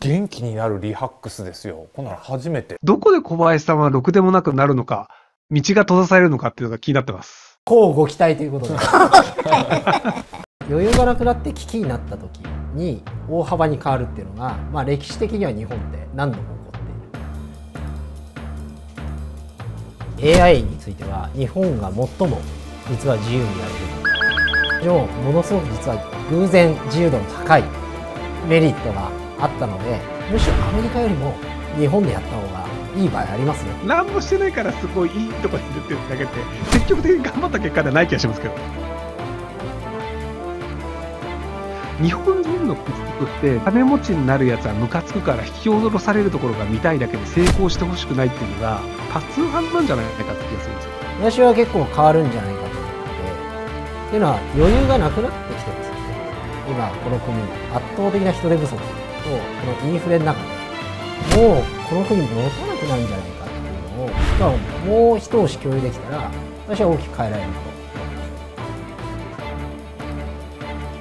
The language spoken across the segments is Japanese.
元気になるリハックスですよ。こんなの初めて。どこで小林さんはろくでもなくなるのか、道が閉ざされるのかっていうのが気になってます。こうご期待ということで。余裕がなくなって危機になった時に大幅に変わるっていうのが、まあ、歴史的には日本で何度も起こっている AI については日本が最も実は自由にやれる以うものすごく実は偶然自由度の高いメリットがあったのでむしろアメリカよりも日本でやった方がいい場合ありますよ何もしてないからすごいいいとこに出てるだけで積極的に頑張った結果ではない気がしますけど日本人の屈服って金持ちになるやつはムカつくから引き戻されるところが見たいだけで成功してほしくないっていうのが多数派なんじゃないかって気がするんですよ私は結構変わるんじゃないかと思ってっていうのは余裕がなくなってきてますよね今この国圧倒的な人手不足あのインフレの中でもうこの国持たなくなるんじゃないかっていうのをしかももう一押し共有できたら私は大きく変えられると。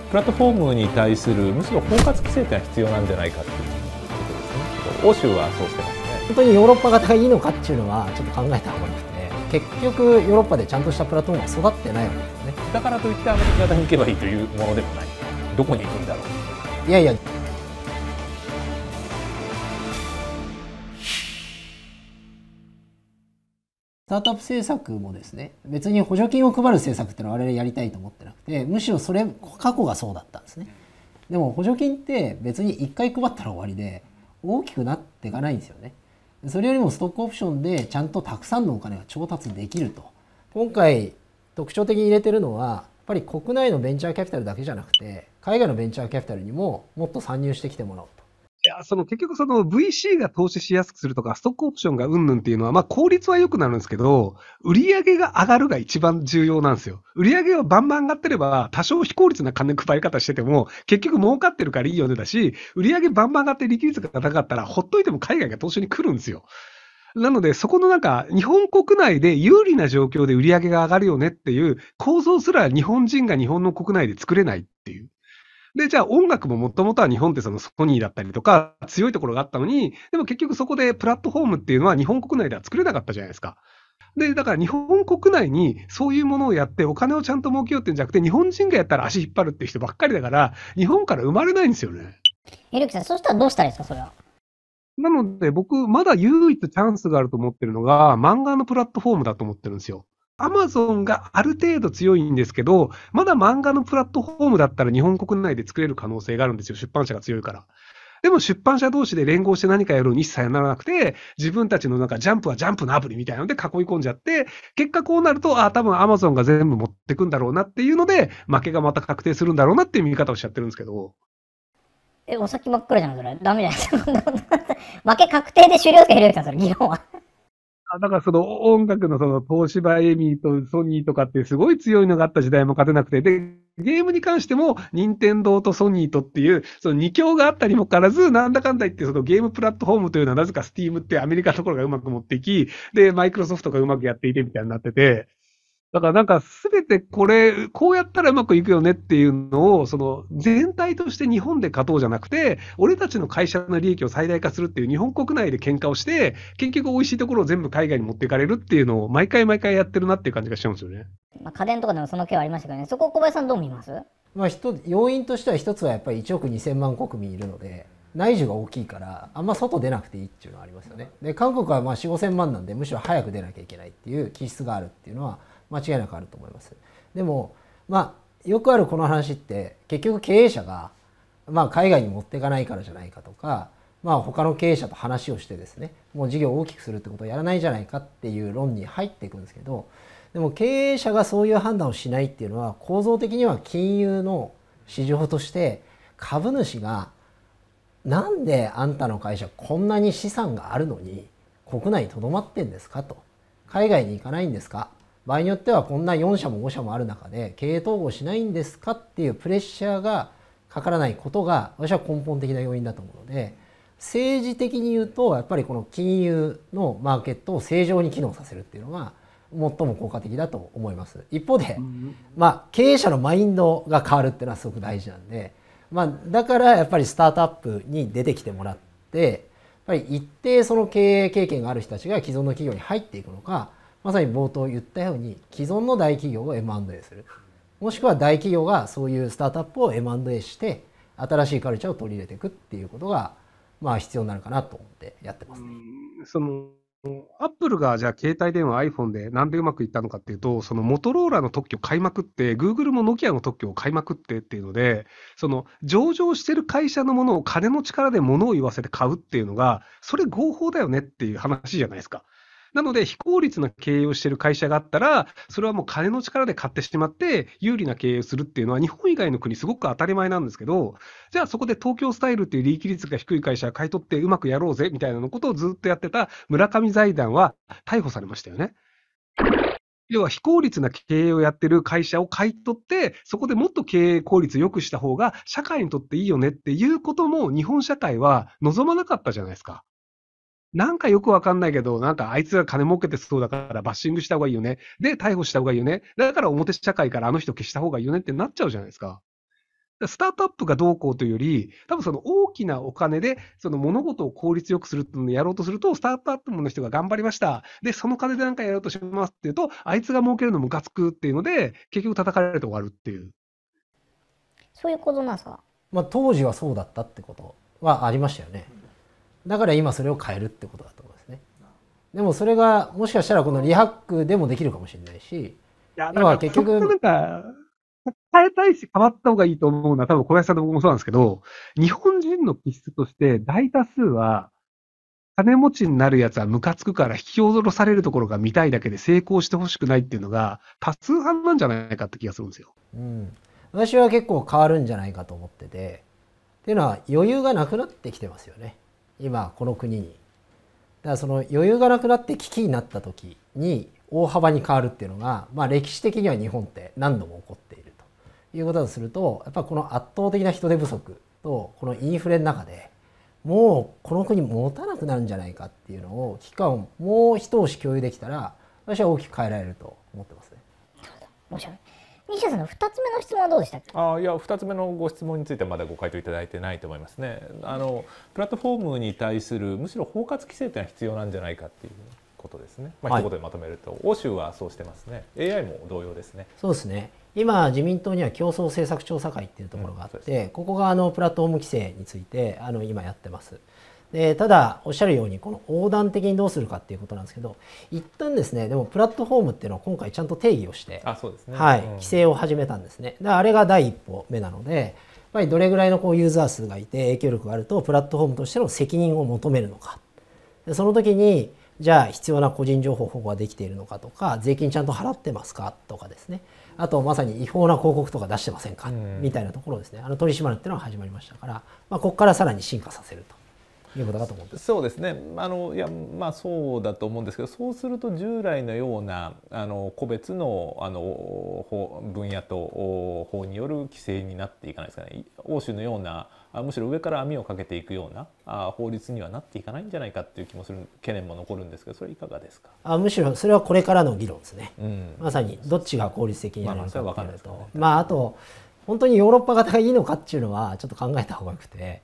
プラットフォームに対するむしろ包括規制ってのは必要なんじゃないかっていうことですね。欧州はそうしてますね。本当にヨーロッパ型がいいのかっていうのはちょっと考えた方がよくて。結局ヨーロッパでちゃんとしたプラットフォームは育ってないわけですねだからといってアメリカ型に行けばいいというものでもないどこに行くんだろういやいやスタートアップ政策もですね、別に補助金を配る政策っていうのは我々やりたいと思ってなくて、むしろそれ、過去がそうだったんですね。でも補助金って別に1回配ったら終わりで、大きくなっていかないんですよね。それよりもストックオプションでちゃんとたくさんのお金が調達できると。今回特徴的に入れてるのは、やっぱり国内のベンチャーキャピタルだけじゃなくて、海外のベンチャーキャピタルにももっと参入してきてもらおう。いや、その結局その VC が投資しやすくするとか、ストックオプションがうんぬんっていうのは、まあ効率は良くなるんですけど、売上が上がるが一番重要なんですよ。売上がバンバン上がってれば、多少非効率な金の配り方してても、結局儲かってるからいいよねだし、売上バンバン上がって利益率が高かったら、ほっといても海外が投資に来るんですよ。なので、そこのなんか、日本国内で有利な状況で売り上げが上がるよねっていう構造すら日本人が日本の国内で作れないっていう。で、じゃあ音楽ももともとは日本ってそのソニーだったりとか強いところがあったのに、でも結局そこでプラットフォームっていうのは日本国内では作れなかったじゃないですか。で、だから日本国内にそういうものをやってお金をちゃんと儲けようってんじゃなくて、日本人がやったら足引っ張るっていう人ばっかりだから、日本から生まれないんですよね。エルキさん、そしたらどうしたらいいですか、それは。なので僕、まだ唯一チャンスがあると思ってるのが、漫画のプラットフォームだと思ってるんですよ。アマゾンがある程度強いんですけど、まだ漫画のプラットフォームだったら日本国内で作れる可能性があるんですよ、出版社が強いから。でも出版社同士で連合して何かやるに一切ならなくて、自分たちのなんかジャンプはジャンプのアプリみたいなので囲い込んじゃって、結果こうなると、ああ、多分アマゾンが全部持ってくんだろうなっていうので、負けがまた確定するんだろうなっていう見方をしちゃってるんですけど。え、お先真っ暗じゃん、それ。ダメじゃないですか。負け確定で終了すか、ひろゆきさん、それ、議論は。だからその音楽のその東芝エミーとソニーとかってすごい強いのがあった時代も勝てなくて、で、ゲームに関しても、任天堂とソニーとっていう、その二強があったにもかわらず、なんだかんだ言って、そのゲームプラットフォームというのは、なぜかスティームってアメリカのところがうまく持っていき、で、マイクロソフトがうまくやっていてみたいになってて、だからなんか全てこれ、こうやったらうまくいくよねっていうのを、その全体として日本で勝とうじゃなくて、俺たちの会社の利益を最大化するっていう日本国内で喧嘩をして、結局美味しいところを全部海外に持っていかれるっていうのを毎回毎回やってるなっていう感じがしちゃうんですよね。まあ、家電とかでもその件はありましたけどね、そこ小林さんどう見ますまあ一、要因としては一つはやっぱり1億2000万国民いるので、内需が大きいからあんま外出なくていいっていうのはありますよねで韓国はまあ4 5 0 0 0万なんでむしろ早く出なきゃいけないっていう気質があるっていうのは間違いなくあると思います。でも、まあ、よくあるこの話って結局経営者が、まあ、海外に持っていかないからじゃないかとか、まあ、他の経営者と話をしてですねもう事業を大きくするってことをやらないじゃないかっていう論に入っていくんですけどでも経営者がそういう判断をしないっていうのは構造的には金融の市場として株主がなんであんたの会社こんなに資産があるのに国内にとどまってんですかと海外に行かないんですか場合によってはこんな4社も5社もある中で経営統合しないんですかっていうプレッシャーがかからないことが私は根本的な要因だと思うので政治的に言うとやっぱりこの金融のマーケットを正常に機能させるっていうのは最も効果的だと思います一方で、まあ、経営者のマインドが変わるっていうのはすごく大事なんで、まあ、だからやっぱりスタートアップに出てきてもらってやっぱり一定その経営経験がある人たちが既存の企業に入っていくのかまさに冒頭言ったように既存の大企業を M&A するもしくは大企業がそういうスタートアップを M&A して新しいカルチャーを取り入れていくっていうことがまあ必要になるかなと思ってやってます、ね、そのアップルがじゃあ携帯電話 iPhone でなんでうまくいったのかっていうとそのモトローラの特許買いまくってグーグルもノキアの特許を買いまくってっていうのでその上場してる会社のものを金の力で物を言わせて買うっていうのがそれ合法だよねっていう話じゃないですかなので、非効率な経営をしている会社があったら、それはもう金の力で買ってしまって、有利な経営をするっていうのは、日本以外の国、すごく当たり前なんですけど、じゃあそこで東京スタイルっていう利益率が低い会社を買い取ってうまくやろうぜみたいなのことをずっとやってた村上財団は逮捕されましたよね。要は非効率な経営をやってる会社を買い取って、そこでもっと経営効率良くした方が社会にとっていいよねっていうことも日本社会は望まなかったじゃないですか。なんかよくわかんないけど、なんかあいつが金儲けてそうだからバッシングした方がいいよね。で、逮捕した方がいいよね。だから表社会からあの人消した方がいいよねってなっちゃうじゃないですか。スタートアップがどうこうというより、多分その大きなお金で、その物事を効率よくするっていうのをやろうとすると、スタートアップの人が頑張りました。で、その金でなんかやろうとしますっていうと、あいつが儲けるのムカつくっていうので、結局叩かれて終わるっていう。そういうことなんですかまあ、当時はそうだったってことはありましたよね。だから今それを変えるってことだと思うんですね。でもそれがもしかしたらこのリハックでもできるかもしれないし、い今は結局。なんか変えたいし変わった方がいいと思うのは、多分小林さんと僕もそうなんですけど、日本人の気質として大多数は、金持ちになるやつはムカつくから引き下ろされるところが見たいだけで成功してほしくないっていうのが多数派なんじゃないかって気がするんですよ。うん。私は結構変わるんじゃないかと思ってて、っていうのは余裕がなくなってきてますよね。今この国にだからその余裕がなくなって危機になった時に大幅に変わるっていうのが、まあ、歴史的には日本って何度も起こっているということだとするとやっぱこの圧倒的な人手不足とこのインフレの中でもうこの国持たなくなるんじゃないかっていうのを機感をもう一押し共有できたら私は大きく変えられると思ってますね。面白い西田さんの2つ目の質問はどうでしたっけあいや2つ目のご質問についてはまだご回答いただいてないと思いますねあのプラットフォームに対するむしろ包括規制というのは必要なんじゃないかっていうことですね、まあ、一言でまとめると、はい、欧州はそうしてますね AI も同様ですねそうですね今自民党には競争政策調査会っていうところがあって、うん、ここがあのプラットフォーム規制についてあの今やってます。でただおっしゃるようにこの横断的にどうするかっていうことなんですけど一旦ですねでもプラットフォームっていうのは今回ちゃんと定義をして、ね、はい、規制を始めたんですねであれが第一歩目なのでやっぱりどれぐらいのこうユーザー数がいて影響力があるとプラットフォームとしての責任を求めるのかでその時にじゃあ必要な個人情報保護ができているのかとか税金ちゃんと払ってますかとかですねあとまさに違法な広告とか出してませんかみたいなところですねあの取り締まるっていうのは始まりましたから、まあ、ここからさらに進化させるということかと思ってそうですねあのいやまあそうだと思うんですけどそうすると従来のようなあの個別のあの分野と法による規制になっていかないですかね欧州のようなむしろ上から網をかけていくようなあ法律にはなっていかないんじゃないかっていう気もする懸念も残るんですけどそれいかがですかあむしろそれはこれからの議論ですね、うん、まさにどっちが効率的になるのか、まあね、まああと本当にヨーロッパ型がいいのかっていうのはちょっと考えた方がよくて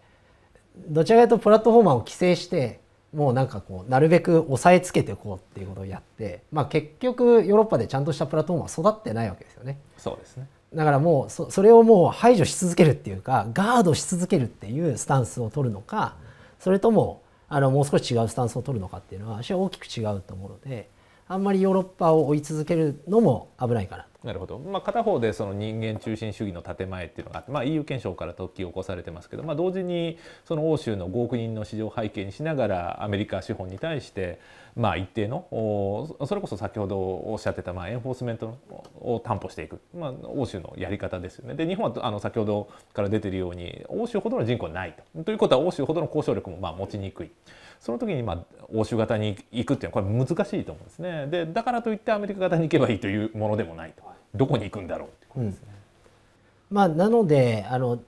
どちらかというとプラットフォーマーを規制してもうなんかこうなるべく押さえつけていこうっていうことをやって、まあ、結局ヨーロッパでちゃんとしたプラットフォームは育ってないわけですよね。そうですねだからもうそそれをもう排除し続けるっていうかガードし続けるっていうスタンスを取るのかそれともあのもう少し違うスタンスを取るのかっていうのは私は大きく違うと思うのであんまりヨーロッパを追い続けるのも危ないかななるほど、まあ、片方でその人間中心主義の建前っていうのがあって、まあ、EU 憲章から突起こされてますけど、まあ、同時にその欧州の5億人の市場を背景にしながらアメリカ資本に対して、まあ、一定のそれこそ先ほどおっしゃってた、まあ、エンフォースメントを担保していく、まあ、欧州のやり方ですよね。で日本はあの先ほどから出てるように欧州ほどの人口ないと。ということは欧州ほどの交渉力もまあ持ちにくい。その時にまあ欧州型に行くっていうのはこれ難しいと思うんですねでだからといってアメリカ型に行けばいいというものでもないとどこに行くんだろうってことですね。うん、まあ、なのであの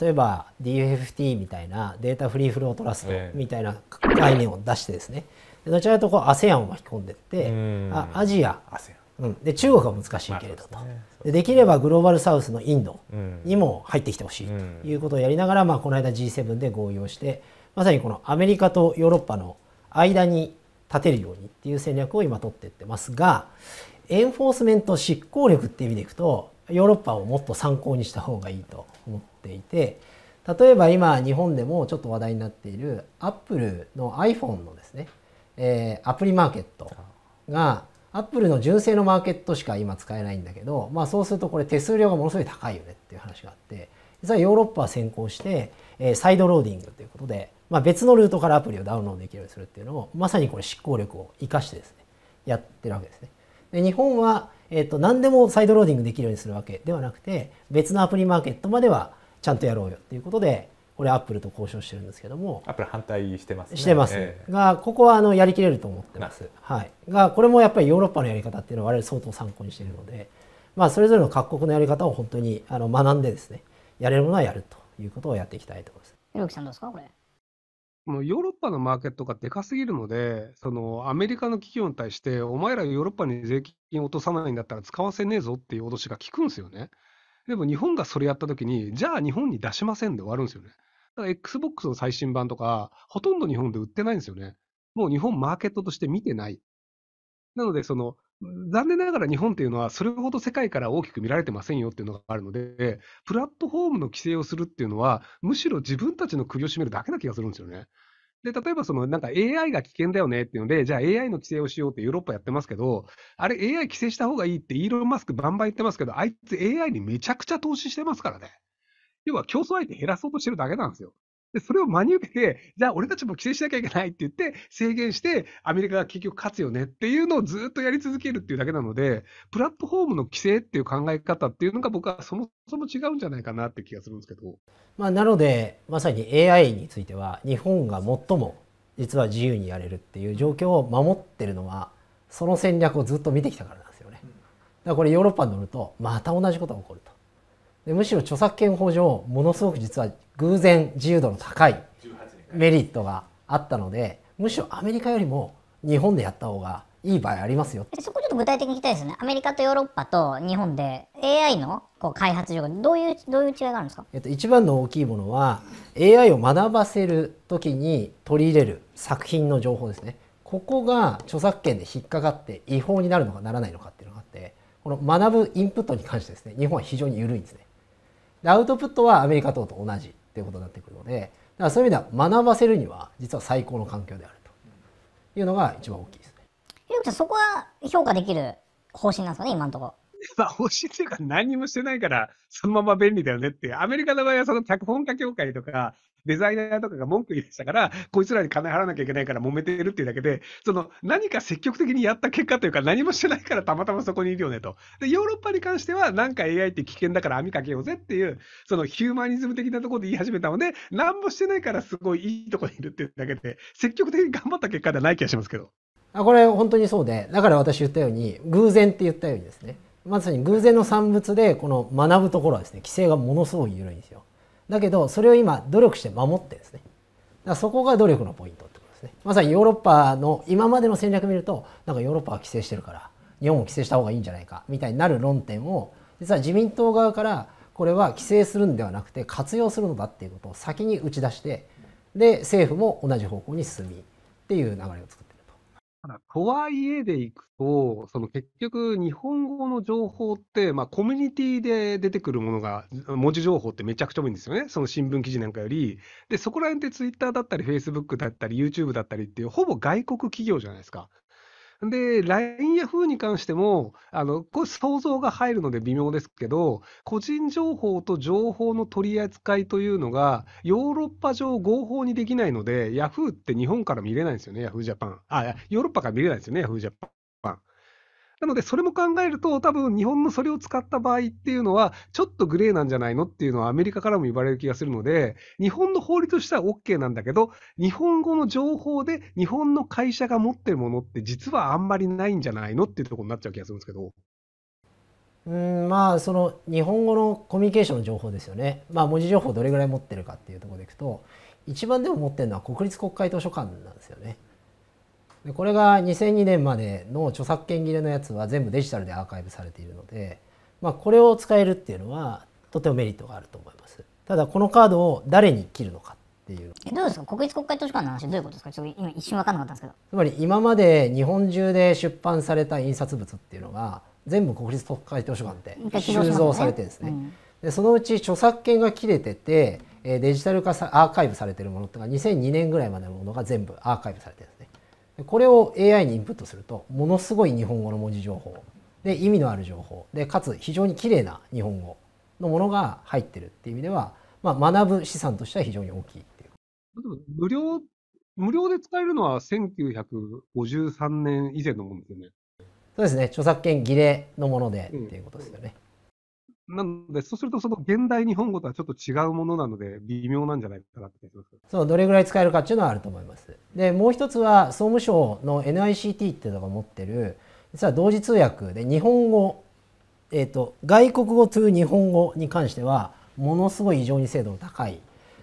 例えば DFFT みたいなデータフリーフロートラストみたいな概念を出してですねどちらかというと ASEAN を巻き込んでいってあアジアうん、で中国は難しいけれどと、まあでねでできればグローバルサウスのインドにも入ってきてほしいということをやりながら、まあ、この間 G7 で合意をしてまさにこのアメリカとヨーロッパの間に立てるようにっていう戦略を今取っていってますがエンフォースメント執行力っていう意味でいくとヨーロッパをもっと参考にした方がいいと思っていて例えば今日本でもちょっと話題になっているアップルの iPhone のですね、えー、アプリマーケットがアップルの純正のマーケットしか今使えないんだけど、まあ、そうするとこれ手数料がものすごい高いよねっていう話があって実はヨーロッパは先行して、えー、サイドローディングということでまあ、別のルートからアプリをダウンロードできるようにするっていうのもまさにこれ執行力を生かしてですねやってるわけですね。で日本は、えー、と何でもサイドローディングできるようにするわけではなくて別のアプリマーケットまではちゃんとやろうよっていうことでこれアップルと交渉してるんですけどもアップル反対してますねしてます、えー、がここはあのやりきれると思ってます、はい、がこれもやっぱりヨーロッパのやり方っていうのは我々相当参考にしているので、まあ、それぞれの各国のやり方を本当にあの学んでですねやれるものはやるということをやっていきたいと思います。ひろきさんどうですかこれもうヨーロッパのマーケットがでかすぎるので、そのアメリカの企業に対して、お前らヨーロッパに税金落とさないんだったら使わせねえぞっていう脅しが効くんですよね。でも日本がそれやったときに、じゃあ日本に出しませんで終わるんですよね。だから Xbox の最新版とか、ほとんど日本で売ってないんですよね。もう日本マーケットとして見てない。なので、その残念ながら日本っていうのは、それほど世界から大きく見られてませんよっていうのがあるので、プラットフォームの規制をするっていうのは、むしろ自分たちの首を絞めるだけな気がするんですよね。で、例えばそのなんか AI が危険だよねっていうので、じゃあ AI の規制をしようってヨーロッパやってますけど、あれ AI 規制した方がいいってイーロン・マスクバンバン言ってますけど、あいつ AI にめちゃくちゃ投資してますからね。要は競争相手減らそうとしてるだけなんですよ。で、それを真に受けて、じゃあ俺たちも規制しなきゃいけないって言って、制限して、アメリカが結局勝つよねっていうのをずっとやり続けるっていうだけなので、プラットフォームの規制っていう考え方っていうのが僕はそもそも違うんじゃないかなって気がするんですけど。まあ、なので、まさに AI については、日本が最も実は自由にやれるっていう状況を守ってるのは、その戦略をずっと見てきたからなんですよね。だからこれヨーロッパに乗ると、また同じことが起こるでむしろ著作権法上ものすごく実は偶然自由度の高いメリットがあったのでむしろアメリカよりも日本でやった方がいい場合ありますよそこちょっと具体的に聞きたいですねアメリカとヨーロッパと日本で AI のこう開発状況どういうどういう違いがあるんですか、えっと、一番の大きいものは AI を学ばせる時に取り入れる作品の情報ですねここが著作権で引っかかって違法になるのかならないのかっていうのがあってこの学ぶインプットに関してですね日本は非常に緩いんですねでアウトプットはアメリカ等と同じっていうことになってくるのでだからそういう意味では学ばせるには実は最高の環境であるというのが一番大きいですね。そこは評価できる方針なんですかね今のところ。まあ、方針というか何もしてないから、そのまま便利だよねっていう。アメリカの場合はその脚本家協会とか、デザイナーとかが文句言い出したから、こいつらに金払わなきゃいけないから揉めてるっていうだけで、その何か積極的にやった結果というか、何もしてないからたまたまそこにいるよねと。で、ヨーロッパに関しては、なんか AI って危険だから網かけようぜっていう、そのヒューマニズム的なところで言い始めたので、何もしてないからすごいいいとこにいるっていうだけで、積極的に頑張った結果ではない気がしますけど。あこれ本当にそうで、だから私言ったように、偶然って言ったようにですね。まさに偶然の産物でこの学ぶところはですね規制がものすごい緩いんですよだけどそれを今努力して守ってですねだそこが努力のポイントってことですねまさにヨーロッパの今までの戦略見るとなんかヨーロッパは規制してるから日本も規制した方がいいんじゃないかみたいになる論点を実は自民党側からこれは規制するんではなくて活用するのだっていうことを先に打ち出してで政府も同じ方向に進みっていう流れを作ってとはいえでいくと、その結局、日本語の情報って、まあ、コミュニティで出てくるものが、文字情報ってめちゃくちゃ多いんですよね、その新聞記事なんかより。で、そこら辺ってツイッターだったり、フェイスブックだったり、YouTube だったりっていう、ほぼ外国企業じゃないですか。で、LINE や Yahoo に関しても、あの、これ想像が入るので微妙ですけど、個人情報と情報の取り扱いというのが、ヨーロッパ上合法にできないので、Yahoo って日本から見れないんですよね、Yahoo Japan。あ、ヨーロッパから見れないんですよね、Yahoo Japan。なので、それも考えると、多分日本のそれを使った場合っていうのは、ちょっとグレーなんじゃないのっていうのはアメリカからも言われる気がするので、日本の法律としては OK なんだけど、日本語の情報で日本の会社が持ってるものって実はあんまりないんじゃないのっていうところになっちゃう気がするんですけど。うんまあその日本語のコミュニケーションの情報ですよね、まあ、文字情報どれぐらい持ってるかっていうところでいくと一番でも持ってるのは国立国会図書館なんですよね。でこれが2002年までの著作権切れのやつは全部デジタルでアーカイブされているので、まあ、これを使えるっていうのはとてもメリットがあると思いますただこのカードを誰に切るのかっていうえどうですか国立国会図書館の話どういうことですかちょっと今一瞬分かんなかったんですけどつまり今まで日本中で出版された印刷物っていうのが全部国立国会図書館で収蔵されてですね、うんでそのうち著作権が切れててデジタル化さアーカイブされてるものっていうのが2002年ぐらいまでのものが全部アーカイブされてるこれを AI にインプットするとものすごい日本語の文字情報で意味のある情報でかつ非常に綺麗な日本語のものが入ってるっていう意味では、まあ、学ぶ資産としては非常に大きいっていう無料無料で使えるのは1953年以前のものですよねそうですね著作権儀礼のものでっていうことですよね、うんなので、そうするとその現代日本語とはちょっと違うものなので、微妙なんじゃないかなってそう、どれぐらい使えるかっていうのはあると思います。で、もう一つは、総務省の NICT っていうのが持ってる、実は同時通訳で日本語、えっ、ー、と、外国語いう日本語に関しては、ものすごい異常に精度の高い、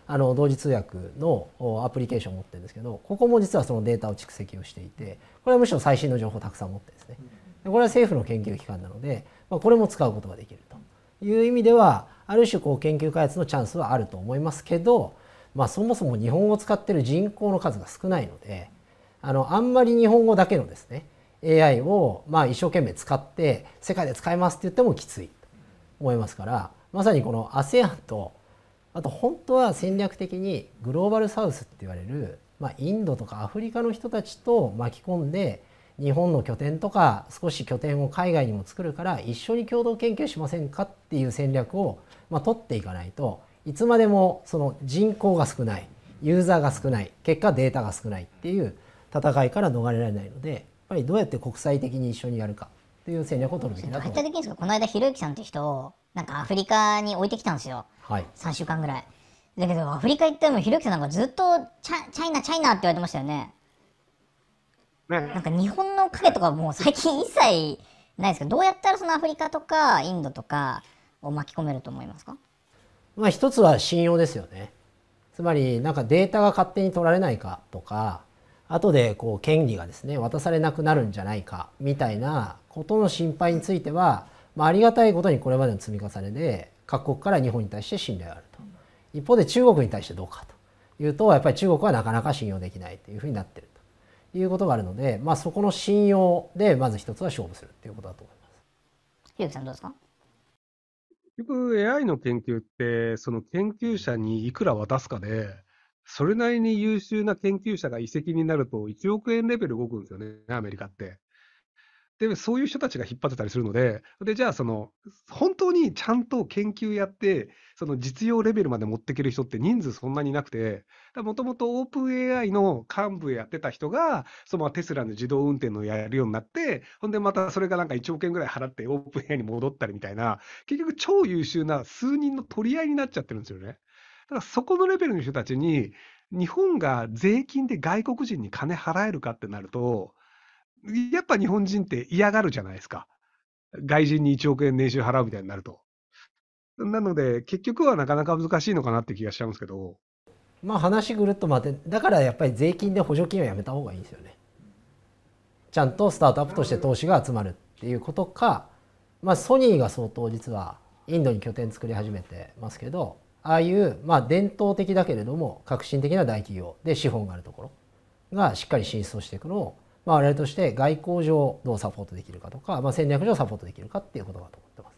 あの、同時通訳のアプリケーションを持ってるんですけど、ここも実はそのデータを蓄積をしていて、これはむしろ最新の情報をたくさん持ってですね。これは政府の研究機関なので、まあ、これも使うことができる。いう意味ではある種こう研究開発のチャンスはあると思いますけど、まあ、そもそも日本語を使ってる人口の数が少ないのであのあんまり日本語だけのですね AI をまあ一生懸命使って世界で使えますって言ってもきついと思いますからまさにこの ASEAN とあと本当は戦略的にグローバルサウスって言われる、まあ、インドとかアフリカの人たちと巻き込んで日本の拠点とか少し拠点を海外にも作るから一緒に共同研究しませんかっていう戦略を、まあ、取っていかないといつまでもその人口が少ないユーザーが少ない結果データが少ないっていう戦いから逃れられないのでやっぱりどうやって国際的に一緒にやるかっていう戦略を取るべきだと思います。この間ひろゆきさんって人をなんかアフリカに置いてきたんですよ、はい、3週間ぐらい。だけどアフリカ行ってもひろゆきさんなんかずっとチャ「チャイナチャイナ」って言われてましたよね。なんか日本の影とかもう最近一切ないですけどどうやったらそのアフリカとかインドとかを巻き込めると思いますかまあ一つは信用ですよね。つまりなんかデータが勝手に取られないかとか後でこう権利がですね渡されなくなるんじゃないかみたいなことの心配については、まあ、ありがたいことにこれまでの積み重ねで各国から日本に対して信頼があると一方で中国に対してどうかというとやっぱり中国はなかなか信用できないというふうになってる。いうことがあるので、まあ、そこの信用でまず一つは勝負するっていうことだと思います。ひろきさんどうですか結局 AI の研究ってその研究者にいくら渡すかでそれなりに優秀な研究者が遺跡になると1億円レベル動くんですよねアメリカって。で、そういう人たちが引っ張ってたりするので、で、じゃあ、その、本当にちゃんと研究やって、その実用レベルまで持っていける人って人数そんなになくて、もともとオープン AI の幹部やってた人が、そのテスラの自動運転のやるようになって、ほんでまたそれがなんか1億円ぐらい払ってオープン AI に戻ったりみたいな、結局超優秀な数人の取り合いになっちゃってるんですよね。だからそこのレベルの人たちに、日本が税金で外国人に金払えるかってなると、やっぱ日本人って嫌がるじゃないですか。外人に1億円年収払うみたいになると。なので、結局はなかなか難しいのかなって気がしちゃうんですけど。まあ話ぐるっと待って、だからやっぱり税金で補助金はやめた方がいいんですよね。ちゃんとスタートアップとして投資が集まるっていうことか、まあソニーが相当実はインドに拠点作り始めてますけど、ああいうまあ伝統的だけれども革新的な大企業で資本があるところがしっかり進出をしていくのをまあ、我々として外交上どうサポートできるかとか、まあ、戦略上サポートできるかっていうことだと思ってます。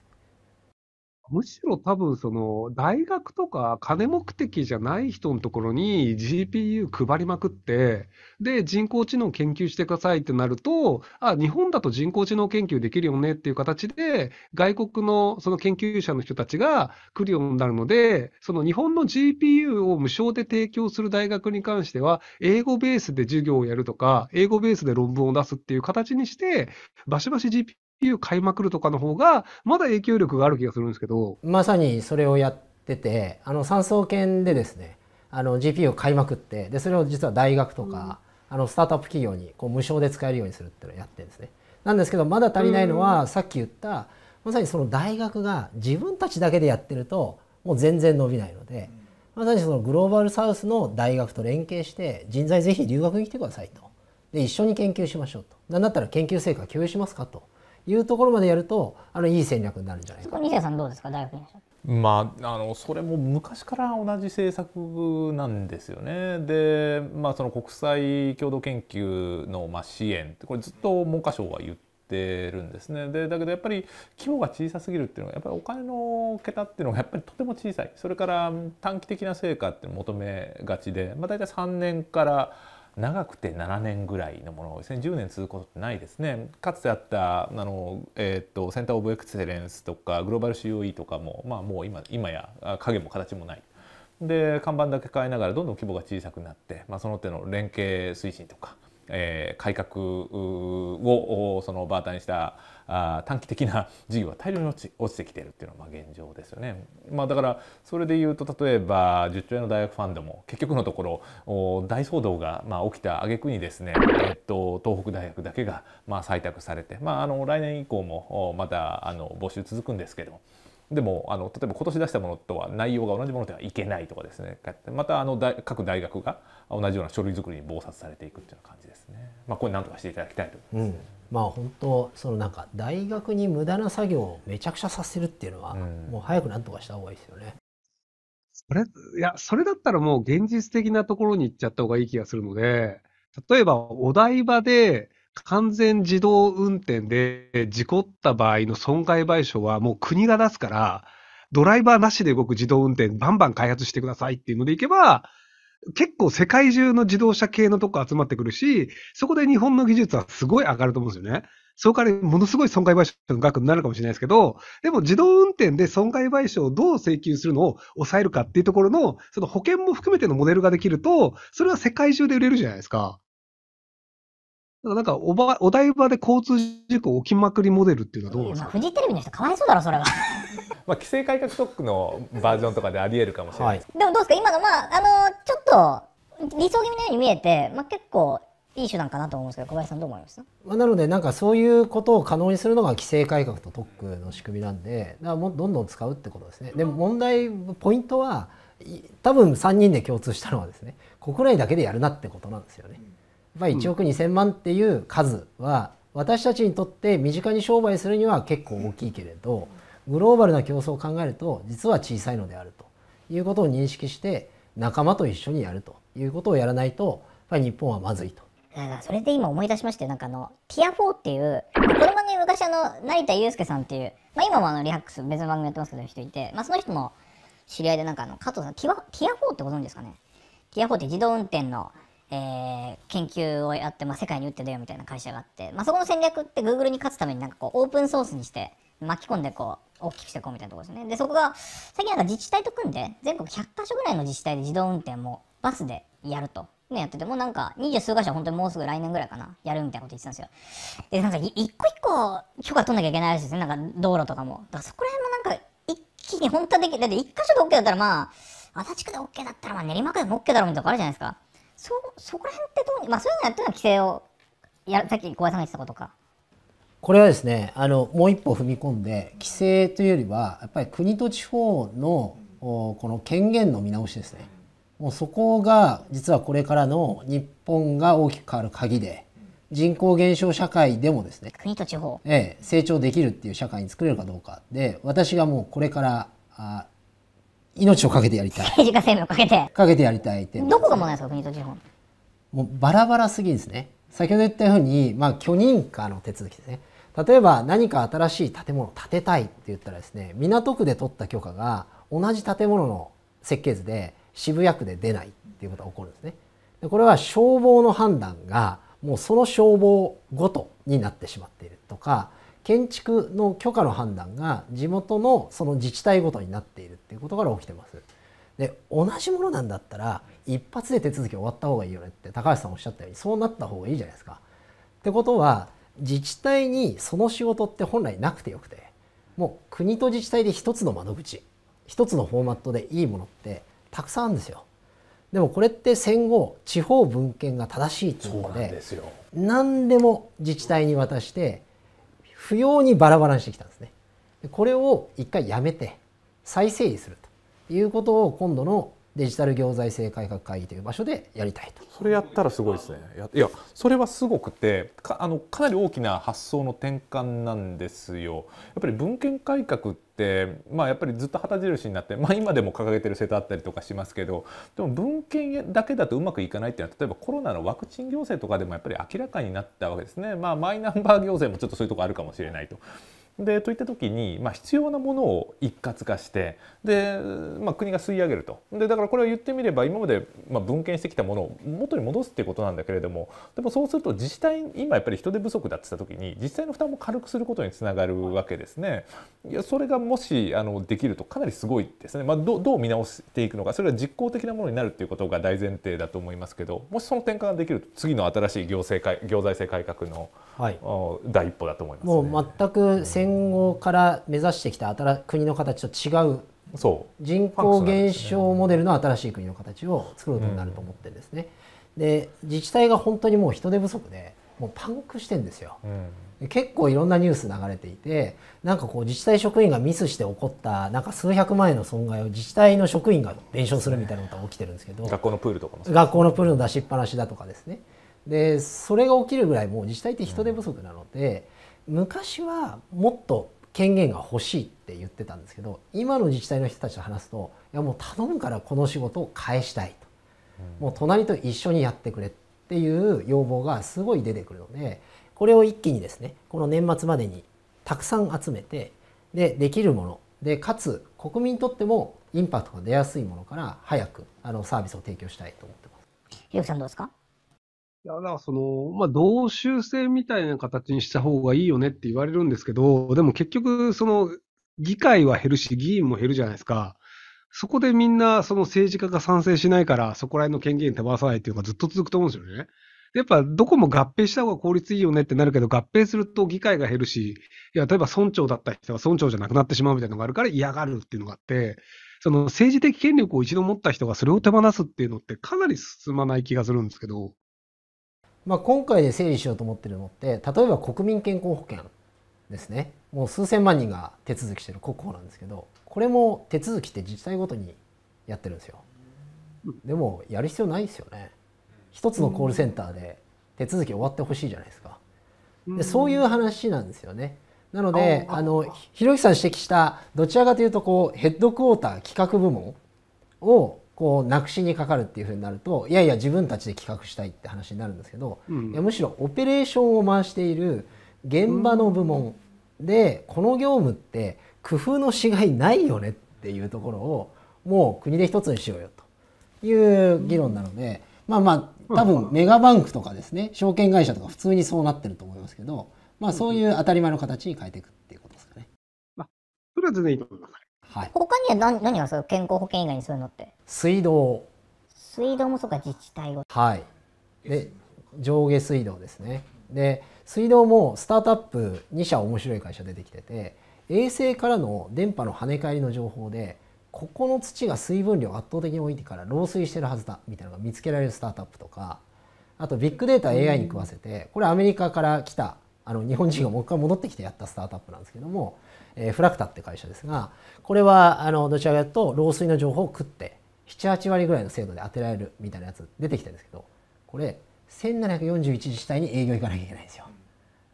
むしろ多分その大学とか金目的じゃない人のところに GPU 配りまくってで人工知能研究してくださいってなるとあ日本だと人工知能研究できるよねっていう形で外国のその研究者の人たちが来るようになるのでその日本の GPU を無償で提供する大学に関しては英語ベースで授業をやるとか英語ベースで論文を出すっていう形にしてバシバシ GPU いう買いまくるとかの方が、まだ影響力がある気がするんですけど。まさにそれをやってて、あの、産総研でですね、あの、GPU を買いまくって、で、それを実は大学とか、うん、あの、スタートアップ企業にこう無償で使えるようにするっていうのをやってるんですね。なんですけど、まだ足りないのは、さっき言った、まさにその大学が自分たちだけでやってると、もう全然伸びないので、まさにそのグローバルサウスの大学と連携して人材ぜひ留学に来てくださいとで一緒に研究しましょうと何だったら研究成果共有しますかというところまでやるとあのいい戦略になるんじゃないかそこ西谷さんどうですか大学院まあ、あのそれも昔から同じ政策なんですよね。で、まあ、その国際共同研究のまあ支援これずっと文科省は言ってるんですね。でだけどやっぱり規模が小さすぎるっていうのはやっぱりお金の桁っていうのがやっぱりとても小さいそれから短期的な成果って求めがちで、まあ、大体3年から長くて7年ぐらいのものですね10年続くことってないですねかつてあったあの、えーと、とセンター・オブ・エクセレンスとかグローバル COE とかも、まあ、もう今今や影も形もないで看板だけ変えながらどんどん規模が小さくなって、まあ、その手の連携推進とかえー、改革をそのバーターにしたあ短期的な事業は大量に落ち落ちてきてるっていうのが現状ですよね。まあ、だからそれで言うと例えば10兆円の大学ファンドも結局のところ大騒動がまあ起きた挙句にですね、えっと、東北大学だけがまあ採択されて、まあ、あの来年以降もまたあの募集続くんですけどでもあの例えば今年出したものとは内容が同じものではいけないとかですねまたあの各大学が同じような書類作りに忙殺されていくっていう感じですね。まあ、これ何とかしていただきたいと思います、ねうん、まあ本当そのなんか大学に無駄な作業をめちゃくちゃさせるっていうのは、うん、もう早く何とかした方がいいですよね。それいやそれだったらもう現実的なところに行っちゃった方がいい気がするので例えばお台場で完全自動運転で事故った場合の損害賠償はもう国が出すからドライバーなしで動く自動運転バンバン開発してくださいっていうのでいけば結構世界中の自動車系のとこ集まってくるし、そこで日本の技術はすごい上がると思うんですよね。そこからものすごい損害賠償の額になるかもしれないですけど、でも自動運転で損害賠償をどう請求するのを抑えるかっていうところの、その保険も含めてのモデルができると、それは世界中で売れるじゃないですか。なんかおば、お台場で交通事故起きまくりモデルっていうのはどうですか、まあ、フジテレビの人かわいそうだろ、それは。まあ、規制改革特区のバージョンとかでありえるかもしれないはい、でもどうですか、今の、まあ、あのちょっと理想気味のように見えて、まあ、結構いい手段かなと思うんですけど、小林さん、どう思います、まあ、なので、なんかそういうことを可能にするのが規制改革と特区の仕組みなんで、だからもどんどん使うってことですね。でも問題、ポイントは、多分3人で共通したのはですね、国内だけでやるなってことなんですよね。うんまあ、1億2,000万っていう数は、私たちにとって身近に商売するには結構大きいけれどグローバルな競争を考えると実は小さいのであるということを認識して仲間と一緒にやるということをやらないと日本はまずいと。それで今思い出しましてなんかあのティア4っていうこの番組昔あの成田悠介さんっていう、まあ、今もあのリハックス別の番組やってますけど人いて、まあ、その人も知り合いでなんかあの加藤さんティアティア4ってご存知ですかねティア4って自動運転のえー、研究をやって、まあ、世界に打って出ようみたいな会社があって、まあ、そこの戦略って Google に勝つためになんかこうオープンソースにして巻き込んでこう大きくしていこうみたいなところですね。でそこが最近なんか自治体と組んで全国100か所ぐらいの自治体で自動運転もバスでやると。ね、やってて、もうなんか、二十数箇所本当にもうすぐ来年ぐらいかな、やるみたいなこと言ってたんですよ。で、なんか、一個一個許可取んなきゃいけないらしいですね。なんか、道路とかも。だからそこら辺もなんか、一気に本当はでき、だって一箇所で OK だったらまあ、足立区で OK だったらまあ練馬区でも OK だろうみたいなとこあるじゃないですか。そ、そこら辺ってどうに、まあそういうのやってるのは規制を、やさっき小林さんが言ってたことか。これはですね、あの、もう一歩踏み込んで、規制というよりは、やっぱり国と地方の、この権限の見直しですね。もうそこが実はこれからの日本が大きく変わる鍵で人口減少社会でもですね国と地方、ええ、成長できるっていう社会に作れるかどうかで私がもうこれからあ命をかけてやりたい政治 家生命をかけてかけてやりたいってどこが問題ですか国と地方もうバラバラすぎですね先ほど言ったように、まあ、許認可の手続きですね例えば何か新しい建物を建てたいって言ったらですね港区で取った許可が同じ建物の設計図で渋谷区で出ないっていうことが起こるんですねでこれは消防の判断がもうその消防ごとになってしまっているとか建築の許可の判断が地元のその自治体ごとになっているっていうことから起きてます。で同じものなんだったら一発で手続き終わった方がいいよねって高橋さんおっしゃったようにそうなった方がいいじゃないですか。ってことは自治体にその仕事って本来なくてよくてもう国と自治体で一つの窓口一つのフォーマットでいいものってたくさんあるんですよ。でもこれって戦後地方分権が正しいっていうので何でも自治体に渡して不要にバラバラにしてきたんですね。これを一回やめて再整理するということを今度のデジタル行財政改革会議という場所でやりたいとそれやったらすごいですねいやそれはすごくてかあのかなり大きな発想の転換なんですよやっぱり文献改革、まあ、やっぱりずっと旗印になって、まあ、今でも掲げてる政党あったりとかしますけどでも文献だけだとうまくいかないっていうのは例えばコロナのワクチン行政とかでもやっぱり明らかになったわけですね。まあ、マイナンバー行政もちょっとそういうとこあるかもしれないと。でといった時に、まあ、必要なものを一括化してで、まあ、国が吸い上げるとでだからこれは言ってみれば今まで、まあ、分献してきたものを元に戻すっていうことなんだけれどもでもそうすると自治体今やっぱり人手不足だって言った時に自治体の負担も軽くすることにつながるわけですね。いやそれがもしあのできるとかなりすごいですね、まあ、どどう見直していくのかそれは実効的なものになるっていうことが大前提だと思いますけどもしその転換ができると次の新しい行政改行財政改革の、はい、第一歩だと思います、ね、もう全く戦後から目指してきた新国の形と違う人口減少モデルの新しい国の形を作ることになると思ってですね、うん、で自治体が本当にもう人手不足でもうパンクしてんですよ、うん、結構いろんなニュース流れていてなんかこう自治体職員がミスして起こったなんか数百万円の損害を自治体の職員が弁償するみたいなことが起きてるんですけど、学校のプールとかも学校のプールの出しっぱなしだとかですねでそれが起きるぐらいもう自治体って人手不足なので、うん昔はもっと権限が欲しいって言ってたんですけど今の自治体の人たちと話すといやもう頼むからこの仕事を返したいと、うん、もう隣と一緒にやってくれっていう要望がすごい出てくるのでこれを一気にですねこの年末までにたくさん集めてでできるものでかつ国民にとってもインパクトが出やすいものから早くあのサービスを提供したいと思ってます。ひろさんどうですかや、だからその、まあ、同州制みたいな形にした方がいいよねって言われるんですけど、でも結局、その、議会は減るし、議員も減るじゃないですか。そこでみんな、その政治家が賛成しないから、そこら辺の権限手放さないっていうのがずっと続くと思うんですよね。やっぱどこも合併した方が効率いいよねってなるけど、合併すると議会が減るし、いや、例えば村長だった人が村長じゃなくなってしまうみたいなのがあるから嫌がるっていうのがあって、その政治的権力を一度持った人がそれを手放すっていうのってかなり進まない気がするんですけど。まあ、今回で整理しようと思ってるのって例えば国民健康保険ですねもう数千万人が手続きしてる国保なんですけどこれも手続きって自治体ごとにやってるんですよでもやる必要ないですよね一つのコールセンターで手続き終わってほしいじゃないですかでそういう話なんですよねなのであのひろゆきさん指摘したどちらかというとこうヘッドクォーター企画部門をこうなくしにかかるっていうふうになるといやいや自分たちで企画したいって話になるんですけど、うん、いやむしろオペレーションを回している現場の部門で、この業務って工夫のしがいないよねっていうところをもう国で一つにしようよという議論なので、まあまあ多分メガバンクとかですね証券会社とか普通にそうなってると思いますけど、まあ、そういう当たり前の形に変えていくっていうことですかね。まあ、プラズでいいと思います。はい、他には何何がそう健康保険以外にそういうのって水道水道もそうか自治体ごはいで上下水道ですねで水道もスタートアップ2社面白い会社出てきてて衛星からの電波の跳ね返りの情報でここの土が水分量圧倒的に多いから漏水してるはずだみたいなのが見つけられるスタートアップとかあとビッグデータ AI に食わせてこれアメリカから来たあの日本人がもう一回戻ってきてやったスタートアップなんですけどもえー、フラクタって会社ですがこれはあのどちらかというと漏水の情報を食って78割ぐらいの精度で当てられるみたいなやつ出てきたんですけどこれ1741自治体に営業行かなきゃいけないんですよ。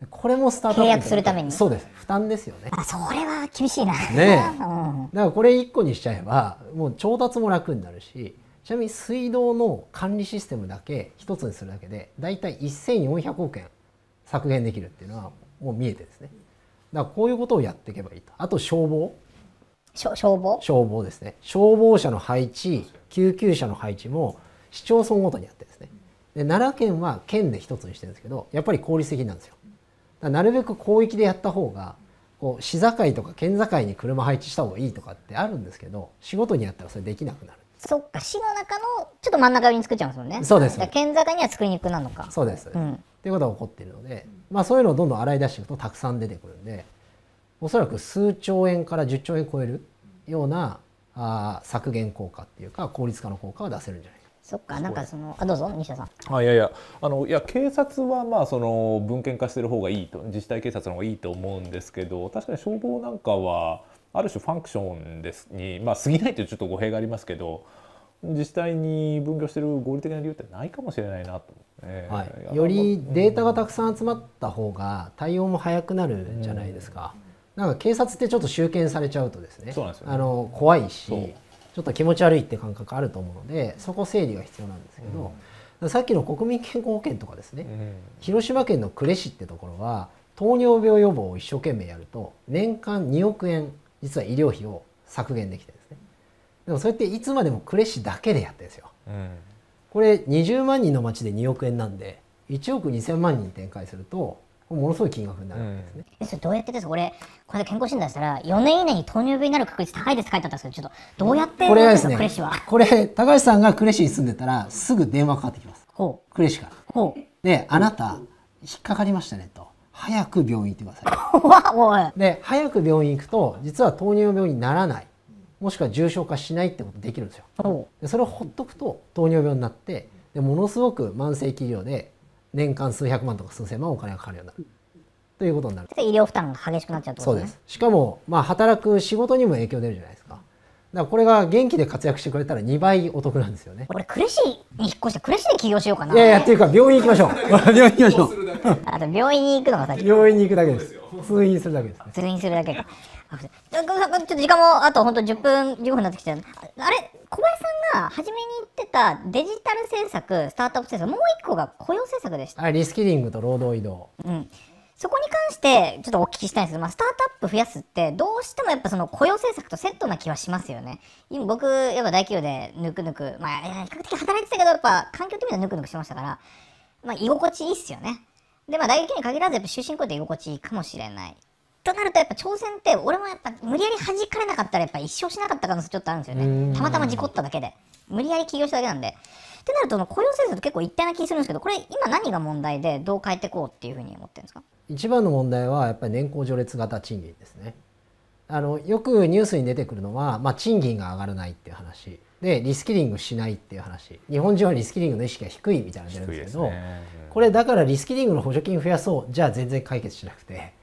これもスタート契約するためにそうです負担ですよねあそれは厳しいな ね うん、だからこれ1個にしちゃえばもう調達も楽になるしちなみに水道の管理システムだけ1つにするだけで大体1400億円削減できるっていうのはもう見えてですねだからこういうことをやっていけばいいとあと消防消防消防ですね消防車の配置救急車の配置も市町村ごとにやってですねで奈良県は県で一つにしてるんですけどやっぱり効率的なんですよなるべく広域でやった方がこう市境とか県境に車配置した方がいいとかってあるんですけど仕事にやったらそれできなくなるそっか市の中のちょっと真ん中に作っちゃうんですもんねそうです県境には作りにくくなるのかそうです、うんっていうことが起こっているので、まあ、そういうのをどんどん洗い出していくとたくさん出てくるんでおそらく数兆円から10兆円超えるようなあ削減効果っていうか効率化の効果は出せるんじゃないそっか、なんかその、あ、どうぞ、西田さん。あ、いやいや、あの、いや、警察は、まあ、その文献化してる方がいいと、自治体警察の方がいいと思うんですけど、確かに消防なんかは。ある種ファンクションですに、まあ、過ぎないというちょっと語弊がありますけど。自治体に分業してる合理的な理由ってないかもしれないなと、えー、はい、よりデータがたくさん集まった方が対応も早くなるじゃないですか、うん、なんか警察ってちょっと集権されちゃうとですね、あの怖いしちょっと気持ち悪いって感覚あると思うのでそこ整理が必要なんですけど、うん、さっきの国民健康保険とかですね、うん、広島県の呉市ってところは糖尿病予防を一生懸命やると年間2億円実は医療費を削減できてでもそれっていつまでも呉市だけでやってるんですよ、うん、これ20万人の町で2億円なんで1億2000万人展開するとものすごい金額になるんですね、うん、それどうやってですこれこれ健康診断したら4年以内に糖尿病になる確率高いです書いてあったんですけどちょっとどうやってこれですねこれ高橋さんが呉市に住んでたらすぐ電話かかってきます呉市からであなた引っかかりましたねと早く病院行ってください で早く病院行くと実は糖尿病にならないもしくは重症化しないってことできるんですよ。でそれをほっとくと糖尿病になってでものすごく慢性企業で年間数百万とか数千万お金がかかるようになる。ということになる。医療負担が激しくなっちゃう、ね、そうです。しかも、まあ、働く仕事にも影響出るじゃないですか。だからこれが元気で活躍してくれたら2倍お得なんですよね。俺、しいに引っ越して、苦しいで起業しようかな。いやいや、っていうか、病院行きましょう。病院行きましょう。あと、病院に行くのが先。病院に行くだけです。通院するだけです、ね、通院するだけか。ちょっと時間もあと本当10分、15分になってきてあれ、小林さんが初めに言ってたデジタル政策、スタートアップ政策、もう一個が雇用政策でした。リスキリングと労働移動。うん。そこに関してちょっとお聞きしたいんですけど、まあ、スタートアップ増やすってどうしてもやっぱその雇用政策とセットな気はしますよね。今僕、やっぱ大企業でぬくぬく、まあ、比較的働いてたけど、やっぱ環境的にはぬくぬくしましたから、まあ、居心地いいっすよね。で、まあ、大企業に限らずやっぱ終身雇用で居心地いいかもしれない。となるとやっぱ挑戦って俺もやっぱ無理やり弾かれなかったらやっぱ一生しなかった可能性ちょっとあるんですよねたまたま事故っただけで無理やり起業しただけなんでってなると雇用政策と結構一体な気するんですけどこれ今何が問題でどう変えていこうっていうふうに思ってるんですか一番の問題はやっぱり年功序列型賃金ですねあのよくニュースに出てくるのは、まあ、賃金が上がらないっていう話でリスキリングしないっていう話日本人はリスキリングの意識が低いみたいなのが出るんですけど、ねうん、これだからリスキリングの補助金増やそうじゃあ全然解決しなくて。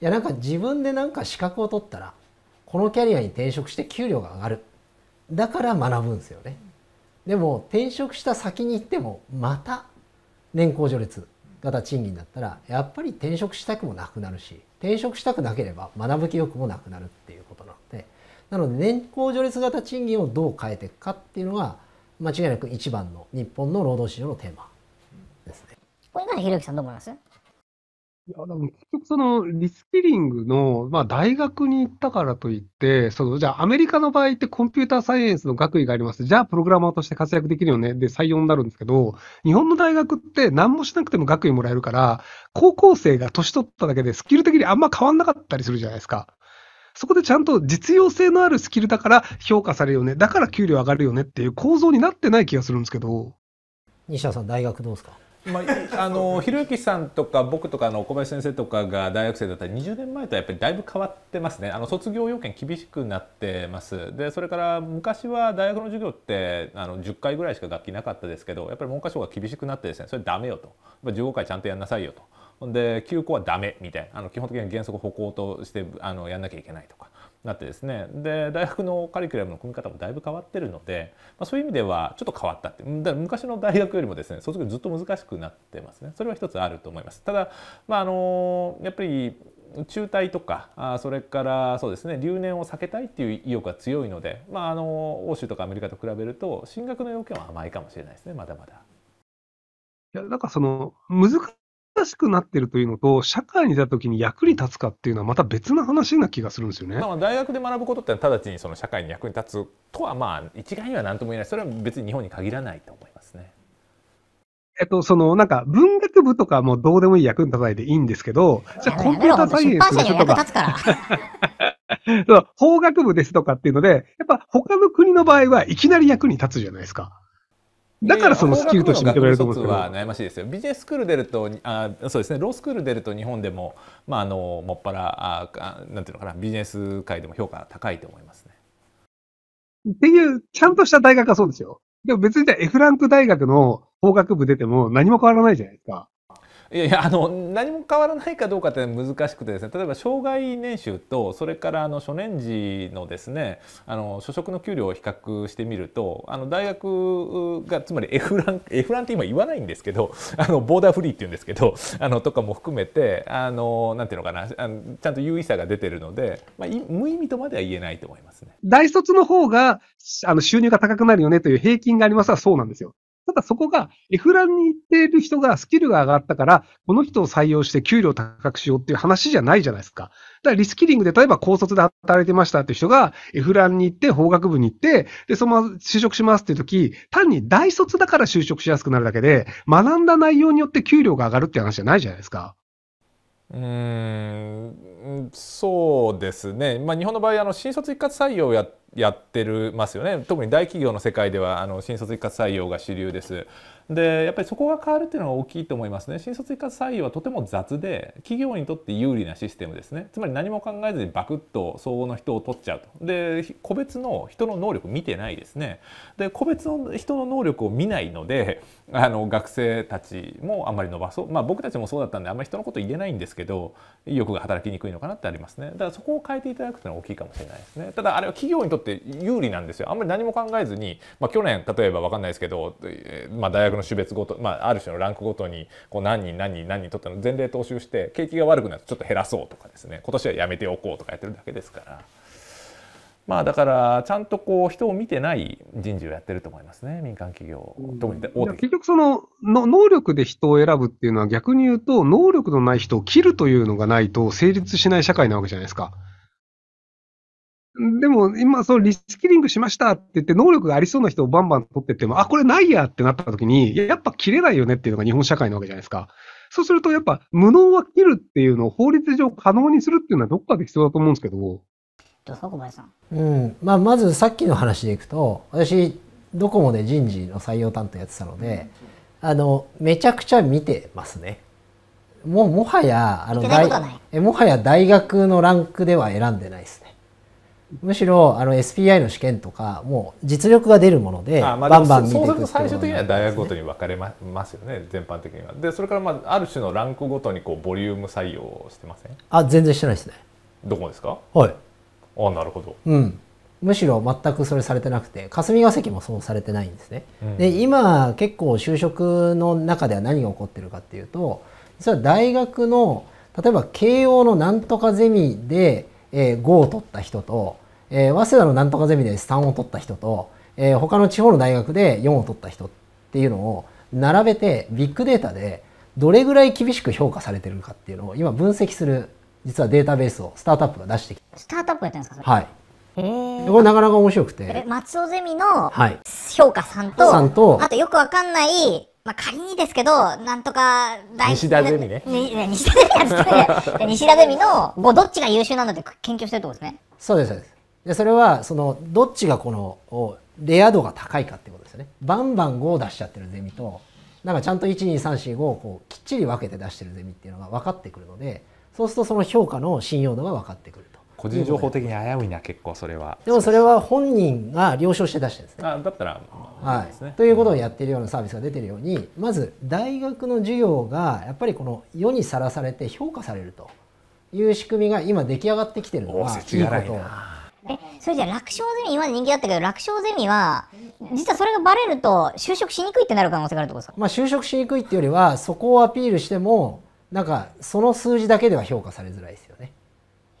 いやなんか自分でなんか資格を取ったらこのキャリアに転職して給料が上がるだから学ぶんですよねでも転職した先に行ってもまた年功序列型賃金だったらやっぱり転職したくもなくなるし転職したくなければ学ぶ気力もなくなるっていうことなのでなので年功序列型賃金をどう変えていくかっていうのが間違いなく一番の日本の労働市場のテーマですね。これがひろゆきさんどう思いますいや、でも結局そのリスキリングの、まあ大学に行ったからといって、その、じゃあアメリカの場合ってコンピューターサイエンスの学位があります。じゃあプログラマーとして活躍できるよね。で採用になるんですけど、日本の大学って何もしなくても学位もらえるから、高校生が年取っただけでスキル的にあんま変わんなかったりするじゃないですか。そこでちゃんと実用性のあるスキルだから評価されるよね。だから給料上がるよねっていう構造になってない気がするんですけど。西田さん、大学どうですかまあ、あのひろゆきさんとか僕とかの小林先生とかが大学生だったら20年前とはやっぱりだいぶ変わってますねあの卒業要件厳しくなってますでそれから昔は大学の授業ってあの10回ぐらいしか楽器なかったですけどやっぱり文科省が厳しくなってですねそれダメよと15回ちゃんとやんなさいよとで休校はダメみたいなあの基本的に原則歩行としてあのやんなきゃいけないとかなってですねで大学のカリキュラムの組み方もだいぶ変わってるので、まあ、そういう意味ではちょっと変わったってだ昔の大学よりもですね卒業ずっと難しくなってますねそれは一つあると思います。ただ、まあ、あのやっぱり中退とかあそれからそうですね留年を避けたいっていう意欲が強いので、まあ、あの欧州とかアメリカと比べると進学の要件は甘いかもしれないですねまだまだ。いやなんかその難しくなってるというのと、社会に出たときに役に立つかっていうのはまた別の話な気がするんですよね。まあ、大学で学ぶことって直ちにその社会に役に立つとはまあ一概には何とも言えない。それは別に日本に限らないと思いますね。えっと、その、なんか、文学部とかもどうでもいい役に立たないでいいんですけど、じゃあコンピュータサイエンスのとか、法学部です とかっていうので、やっぱ他の国の場合はいきなり役に立つじゃないですか。だからそのスキルとして認められると思うんですけど。は悩ましいですよ。ビジネススクール出るとあそうですねロースクール出ると日本でもまああのもっぱらあなんていうのかなビジネス界でも評価高いと思いますね。っていうちゃんとした大学はそうですよ。でも別にじゃあフランク大学の法学部出ても何も変わらないじゃないですか。いやいやあの何も変わらないかどうかって難しくてですね例えば障害年収とそれからあの初年時のですねあの所職の給料を比較してみるとあの大学がつまり F ラン F ランって今言わないんですけどあのボーダーフリーっていうんですけどあのとかも含めてあのなんていうのかなあのちゃんと優位さが出てるので、まあ、無意味とまでは言えないと思いますね。大卒の方があの収入が高くなるよねという平均がありますはそうなんですよ。ただそこが、エフランに行っている人がスキルが上がったから、この人を採用して給料高くしようっていう話じゃないじゃないですか。だからリスキリングで、例えば高卒で働いてましたっていう人が、F ランに行って、法学部に行って、で、そのまま就職しますっていう時、単に大卒だから就職しやすくなるだけで、学んだ内容によって給料が上がるっていう話じゃないじゃないですか。うんそうですね、まあ、日本の場合あの新卒一括採用ややってるますよね特に大企業の世界ではあの新卒一括採用が主流です。でやっぱりそこが変わるっていうのは大きいと思いますね新卒一括採用はとても雑で企業にとって有利なシステムですねつまり何も考えずにバクッと相応の人を取っちゃうとで個別の人の能力見てないですねで個別の人の能力を見ないのであの学生たちもあんまり伸ばそうまあ僕たちもそうだったんであんまり人のこと言えないんですけど意欲が働きにくいのかなってありますねだからそこを変えていただくというのは大きいかもしれないですねただあれは企業にとって有利なんですよあんまり何も考えずに、まあ、去年例えば分かんないですけど、まあ、大学の種別ごと、まあ、ある種のランクごとにこう何人何人何人取ったの前例踏襲して景気が悪くなるとちょっと減らそうとかですね今年はやめておこうとかやってるだけですから。まあだからちゃんとこう人を見てない人事をやってると思いますね、民間企業、特に大手結局そのの、能力で人を選ぶっていうのは、逆に言うと、能力のない人を切るというのがないと成立しない社会なわけじゃないですか。でも今、そのリスキリングしましたって言って、能力がありそうな人をバンバン取ってっても、あ、これないやってなった時に、やっぱ切れないよねっていうのが日本社会なわけじゃないですか。そうすると、やっぱ無能は切るっていうのを法律上可能にするっていうのはどっかで必要だと思うんですけど。どうですか、小林さん。うん。まあ、まずさっきの話でいくと、私、ドコモで人事の採用担当やってたので、あの、めちゃくちゃ見てますね。もう、もはや、あの、もはや大学のランクでは選んでないですね。むしろあの SPI の試験とかもう実力が出るものでバンバン見ていくそすると最終的には大学ごとに分かれますよね全般的にはでそれからまあある種のランクごとにこうボリューム採用してませんあ全然してないですねどこですかはいあなるほどうんむしろ全くそれされてなくて霞が関もそうされてないんですね、うん、で今結構就職の中では何が起こってるかっていうと実は大学の例えば慶応のなんとかゼミでえー、5を取った人と、えー、早稲田のなんとかゼミで3を取った人と、えー、他の地方の大学で4を取った人っていうのを並べてビッグデータでどれぐらい厳しく評価されてるかっていうのを今分析する実はデータベースをスタートアップが出してきてスタートアップやってるんですかはいこれなかなか面白くて松尾ゼミの評価さんとはい、さんとあとよくわかんないまあ、仮にですけど、なんとか大西田ゼミね。西田ゼミやつって、ね、西田ゼミの5どっちが優秀なので研究してるってことですね。そうです、そうです。でそれはそのどっちがこのレア度が高いかってことですよね。バンバン5を出しちゃってるゼミとなんかちゃんと12345をこうきっちり分けて出してるゼミっていうのが分かってくるのでそうするとその評価の信用度が分かってくると。個人情報的に危ういな結構それはでもそれは本人が了承して出してるんですねあだったら、まあはい、ということをやってるようなサービスが出てるようにまず大学の授業がやっぱりこの世にさらされて評価されるという仕組みが今出来上がってきてるのはいいことえ、それじゃ楽勝ゼミ、今まで人気だったけど、楽勝ゼミは、実はそれがバレると、就職しにくいってなる可能性があるってことですかまあ、就職しにくいっていうよりは、そこをアピールしても、なんか、その数字だけでは評価されづらいですよね。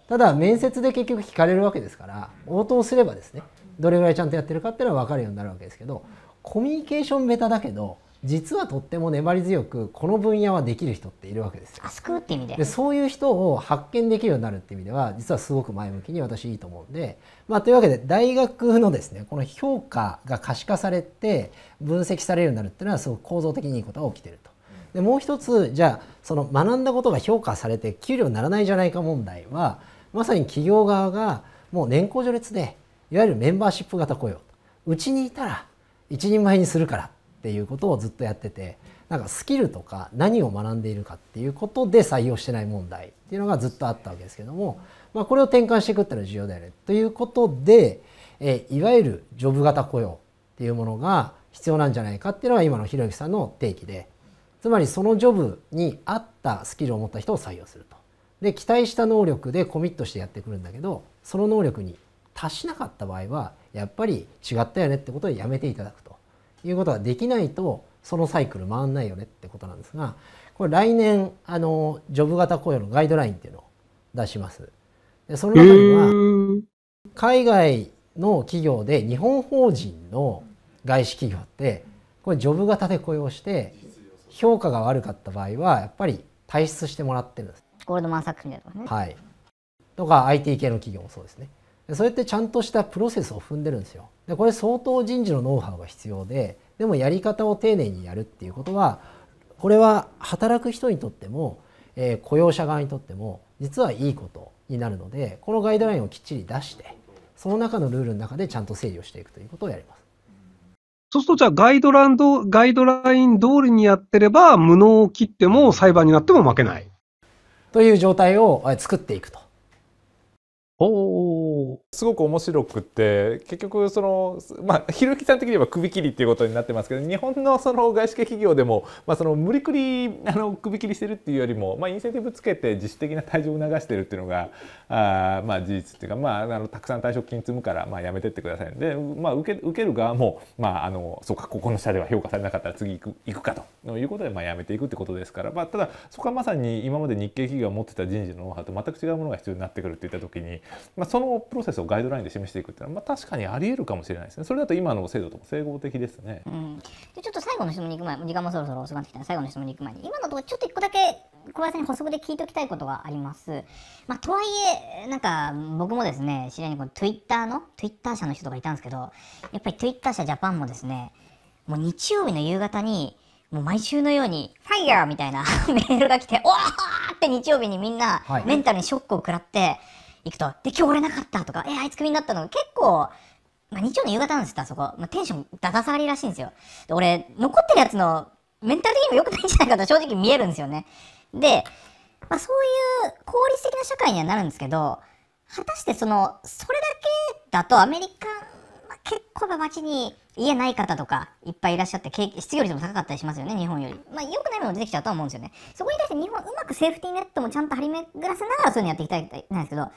ただ面接で結局聞かれるわけですから応答すればですねどれぐらいちゃんとやってるかっていうのは分かるようになるわけですけどコミュニケーションベタだけど実はとっても粘り強くこの分野はできる人っているわけですよ。あ救うって意味ででそういう人を発見できるようになるっていう意味では実はすごく前向きに私いいと思うんで、まあ、というわけで大学のですねこの評価が可視化されて分析されるようになるっていうのはすごく構造的にいいことが起きてると。でもう一つじゃあその学んだことが評価されて給料にならないじゃないか問題はまさに企業側がもう年功序列でいわゆるメンバーシップ型雇用うちにいたら一人前にするからっていうことをずっとやっててなんかスキルとか何を学んでいるかっていうことで採用してない問題っていうのがずっとあったわけですけども、まあ、これを転換していくっていうのは重要だよねということでえいわゆるジョブ型雇用っていうものが必要なんじゃないかっていうのが今のひろゆきさんの定義でつまりそのジョブに合ったスキルを持った人を採用すると。で期待した能力でコミットしてやってくるんだけどその能力に達しなかった場合はやっぱり違ったよねってことでやめていただくということができないとそのサイクル回んないよねってことなんですがこれ来年あのジョブ型雇用のガイドラインっていうのを出します。でその中には海外の企業で日本法人の外資企業ってこれジョブ型で雇用して評価が悪かった場合はやっぱり退出してもらってるんです。ゴールドマン・サックスみたいなとかね。はい、とか IT 系の企業もそうですね。それってちゃんとしたプロセスを踏んでるんですよ。でこれ相当人事のノウハウが必要ででもやり方を丁寧にやるっていうことはこれは働く人にとっても、えー、雇用者側にとっても実はいいことになるのでこのガイドラインをきっちり出してその中のルールの中でちゃんと整理をしていくということをやります。そうすると、じゃあガイドランド、ガイドライン通りにやってれば、無能を切っても裁判になっても負けない。という状態を作っていくとおすごく面白くて結局そのまあひろゆきさん的には首切りっていうことになってますけど日本のその外資系企業でも、まあ、その無理くりあの首切りしてるっていうよりも、まあ、インセンティブつけて自主的な退場を促してるっていうのがあまあ事実っていうか、まあ、あのたくさん退職金積むから、まあ、やめてってくださいで、まあ、受け受ける側も、まあ、あのそうかここの社では評価されなかったら次行く行くかということで、まあ、やめていくってことですから、まあ、ただそこはまさに今まで日系企業が持ってた人事のノウハウと全く違うものが必要になってくるっていった時にまあ、そのプロセスをガイドラインで示していくっていうのは、まあ、確かにありえるかもしれないですねそれだと今の制度とも整合的ですね、うん、でちょっと最後の質問に行く前時間もそろそろ遅くなってきたので最後の質問に行く前に今のところちょっと1個だけ小林さんに補足で聞いておきたいことがあります。まあ、とはいえ、なんか僕もですね、知り合いにこの Twitter の、Twitter 社の人とかいたんですけど、やっぱり Twitter 社ジャパンもですね、もう日曜日の夕方に、もう毎週のように、ファイヤーみたいな メールが来て、おーって日曜日にみんなメンタルにショックを食らって、はい行くと、で、今日俺なかったとか、えー、あいつクビになったのが結構、まあ、日曜の夕方なんですよ、あそこ。まあ、テンションだだ下がりらしいんですよ。で、俺、残ってるやつのメンタル的にも良くないんじゃないかと正直見えるんですよね。で、まあ、そういう効率的な社会にはなるんですけど、果たしてその、それだけだとアメリカ結構街に家ない方とかいっぱいいらっしゃって、失業率も高かったりしますよね、日本より。まあ、良くないもの出てきちゃうとは思うんですよね。そこに対して日本、うまくセーフティーネットもちゃんと張り巡らせながらそういうのやっていきたいんですけど、セーフティーネッ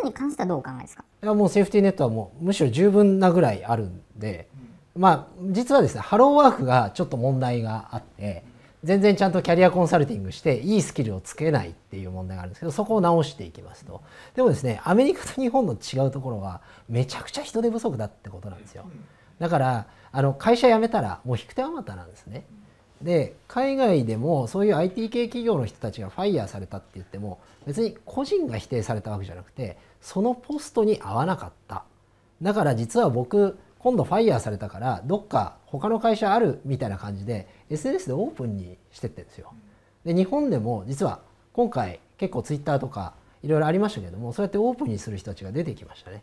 トに関してはどうお考えですかいや、もうセーフティーネットはもうむしろ十分なぐらいあるんで、まあ、実はですね、ハローワークがちょっと問題があって、全然ちゃんとキャリアコンサルティングしていいスキルをつけないっていう問題があるんですけどそこを直していきますとでもですねアメリカと日本の違うところはめちゃくちゃ人手不足だってことなんですよだからあの会社辞めたらもう引く手あまたなんですねで海外でもそういう IT 系企業の人たちがファイヤーされたって言っても別に個人が否定されたわけじゃなくてそのポストに合わなかっただから実は僕今度ファイヤーされたからどっか他の会社あるみたいな感じで SNS でオープンにしてってんですよ。で日本でも実は今回結構 Twitter とかいろいろありましたけどもそうやってオープンにする人たちが出てきましたね。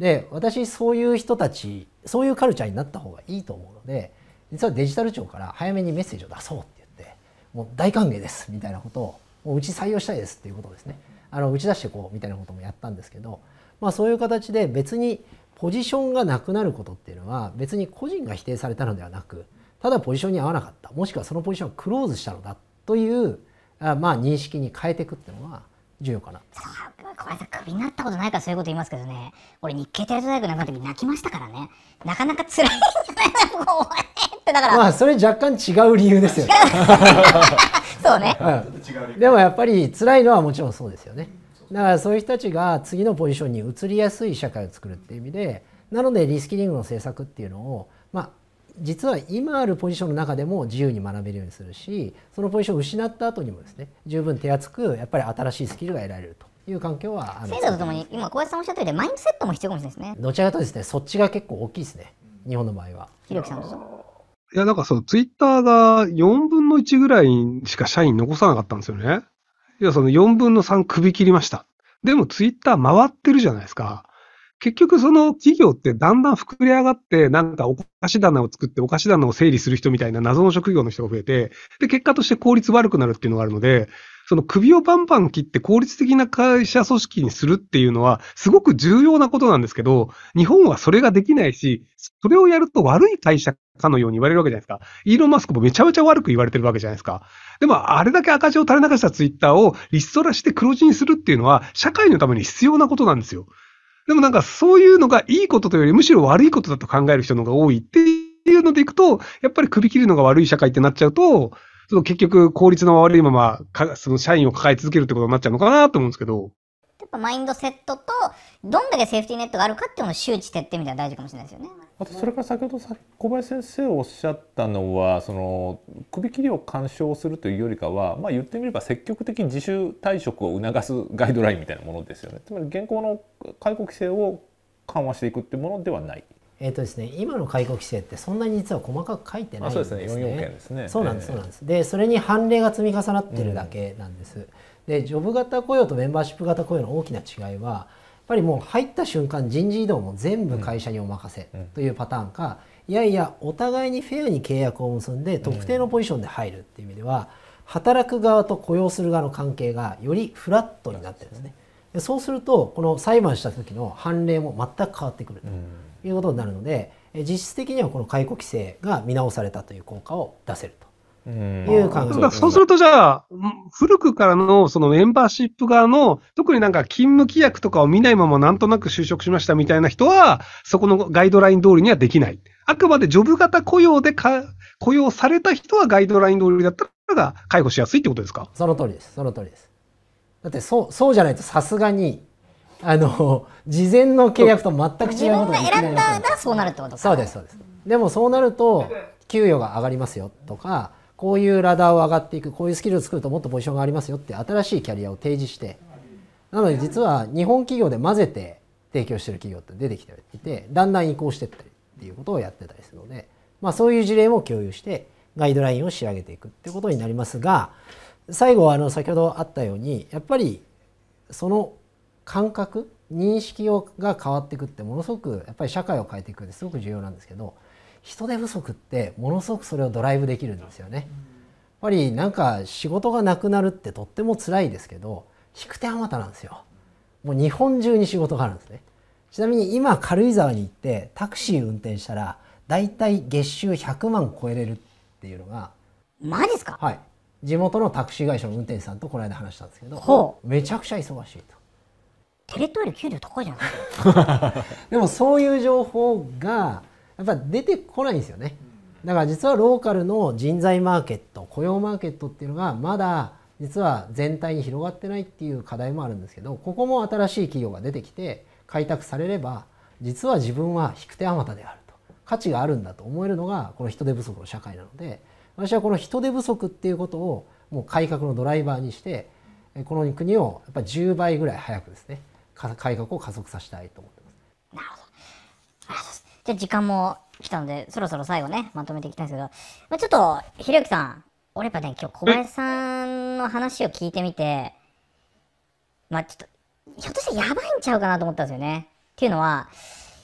で私そういう人たちそういうカルチャーになった方がいいと思うので実はデジタル庁から早めにメッセージを出そうって言ってもう大歓迎ですみたいなことをもううち採用したいですっていうことをですねあの打ち出してこうみたいなこともやったんですけど、まあ、そういう形で別にポジションがなくなることっていうのは別に個人が否定されたのではなくただポジションに合わなかったもしくはそのポジションをクローズしたのだというあまあ認識に変えていくっていうのは重要かな小林さんクビになったことないからそういうこと言いますけどね俺日系体育大学なんかの時泣きましたからねなかなか辛いってだからまあそれ若干違う理由ですよね そうね、うん、でもやっぱり辛いのはもちろんそうですよねだからそういう人たちが次のポジションに移りやすい社会を作るっていう意味でなのでリスキリングの政策っていうのをまあ実は今あるポジションの中でも自由に学べるようにするしそのポジションを失った後にもですね十分手厚くやっぱり新しいスキルが得られるという環境は制度とともに今小林さんおっしゃったようにマインドセットも必要かもしれないですねどちらかとですねそっちが結構大きいですね日本の場合は。ひろきさんどうぞいや、なんかそう、ツイッターが4分の1ぐらいしか社員残さなかったんですよね。要はその4分の3首切りました。でもツイッター回ってるじゃないですか。結局その企業ってだんだん膨れ上がって、なんかお菓子棚を作ってお菓子棚を整理する人みたいな謎の職業の人が増えて、で、結果として効率悪くなるっていうのがあるので、その首をバンバン切って効率的な会社組織にするっていうのは、すごく重要なことなんですけど、日本はそれができないし、それをやると悪い会社かのように言われるわけじゃないですか。イーロン・マスクもめちゃめちゃ悪く言われてるわけじゃないですか。でも、あれだけ赤字を垂れ流したツイッターをリストラして黒字にするっていうのは、社会のために必要なことなんですよ。でもなんか、そういうのがいいことというより、むしろ悪いことだと考える人の方が多いっていうのでいくと、やっぱり首切るのが悪い社会ってなっちゃうと、その結局、効率の悪いまま、その社員を抱え続けるってことになっちゃうのかなと思うんですけど。やっぱマインドセットとどんだけセーフティーネットがあるかっていうのを周知徹底みたいな大事かもしれないですよね。あとそれから先ほど小林先生おっしゃったのはその首切りを干渉するというよりかは、まあ、言ってみれば積極的自主退職を促すガイドラインみたいなものですよね。つまり現行の解雇規制を緩和していくっていうものではない。えーとですね、今の解雇規制ってそんなに実は細かく書いてないんそうですね、4要件ですね。そうなんです、そうなんです。で、それに判例が積み重なってるだけなんです。うんでジョブ型雇用とメンバーシップ型雇用の大きな違いはやっぱりもう入った瞬間人事異動も全部会社にお任せというパターンか、いやいやお互いにフェアに契約を結んで特定のポジションで入るっていう意味では、働く側と雇用する側の関係がよりフラットになってるんですね。でそうするとこの裁判した時の判例も全く変わってくるということになるので、実質的にはこの解雇規制が見直されたという効果を出せると。いう感じ。そうするとじゃあ、古くからのそのメンバーシップ側の、特になんか勤務規約とかを見ないままなんとなく就職しましたみたいな人は、そこのガイドライン通りにはできない。あくまでジョブ型雇用でか雇用された人はガイドライン通りだったら解雇しやすいってことですかその通りです。その通りです。だってそう、そうじゃないとさすがに、あの、事前の契約と全く違うことが自分が選んだそうなるってことか。そうです、そうです。でもそうなると、給与が上がりますよとか、こういうラダーを上がっていくこういうスキルを作るともっとポジションがありますよって新しいキャリアを提示してなので実は日本企業で混ぜて提供してる企業って出てきていてだんだん移行してったりっていうことをやってたりするので、まあ、そういう事例も共有してガイドラインを仕上げていくっていうことになりますが最後はあの先ほどあったようにやっぱりその感覚認識をが変わっていくってものすごくやっぱり社会を変えていくってすごく重要なんですけど人手不足ってものすごくそれをドライブできるんですよね。やっぱりなんか仕事がなくなるってとっても辛いですけど引く手あまたなんですよ。もう日本中に仕事があるんですね。ちなみに今軽井沢に行ってタクシー運転したらだいたい月収100万超えれるっていうのがマジっすかはい地元のタクシー会社の運転手さんとこの間話したんですけどめちゃくちゃ忙しいとテレトより給料高いじゃないで もそういう情報がやっぱ出てこないんですよね。だから実はローカルの人材マーケット雇用マーケットっていうのがまだ実は全体に広がってないっていう課題もあるんですけどここも新しい企業が出てきて開拓されれば実は自分は引く手あまたであると価値があるんだと思えるのがこの人手不足の社会なので私はこの人手不足っていうことをもう改革のドライバーにしてこの国をやっぱ10倍ぐらい早くですね改革を加速させたいと思ってます。じゃ時間も来たので、そろそろ最後ね、まとめていきたいんですけど、まあ、ちょっと、ひろゆきさん、俺やっぱね、今日小林さんの話を聞いてみて、まあちょっと、ひょっとしてやばいんちゃうかなと思ったんですよね。っていうのは、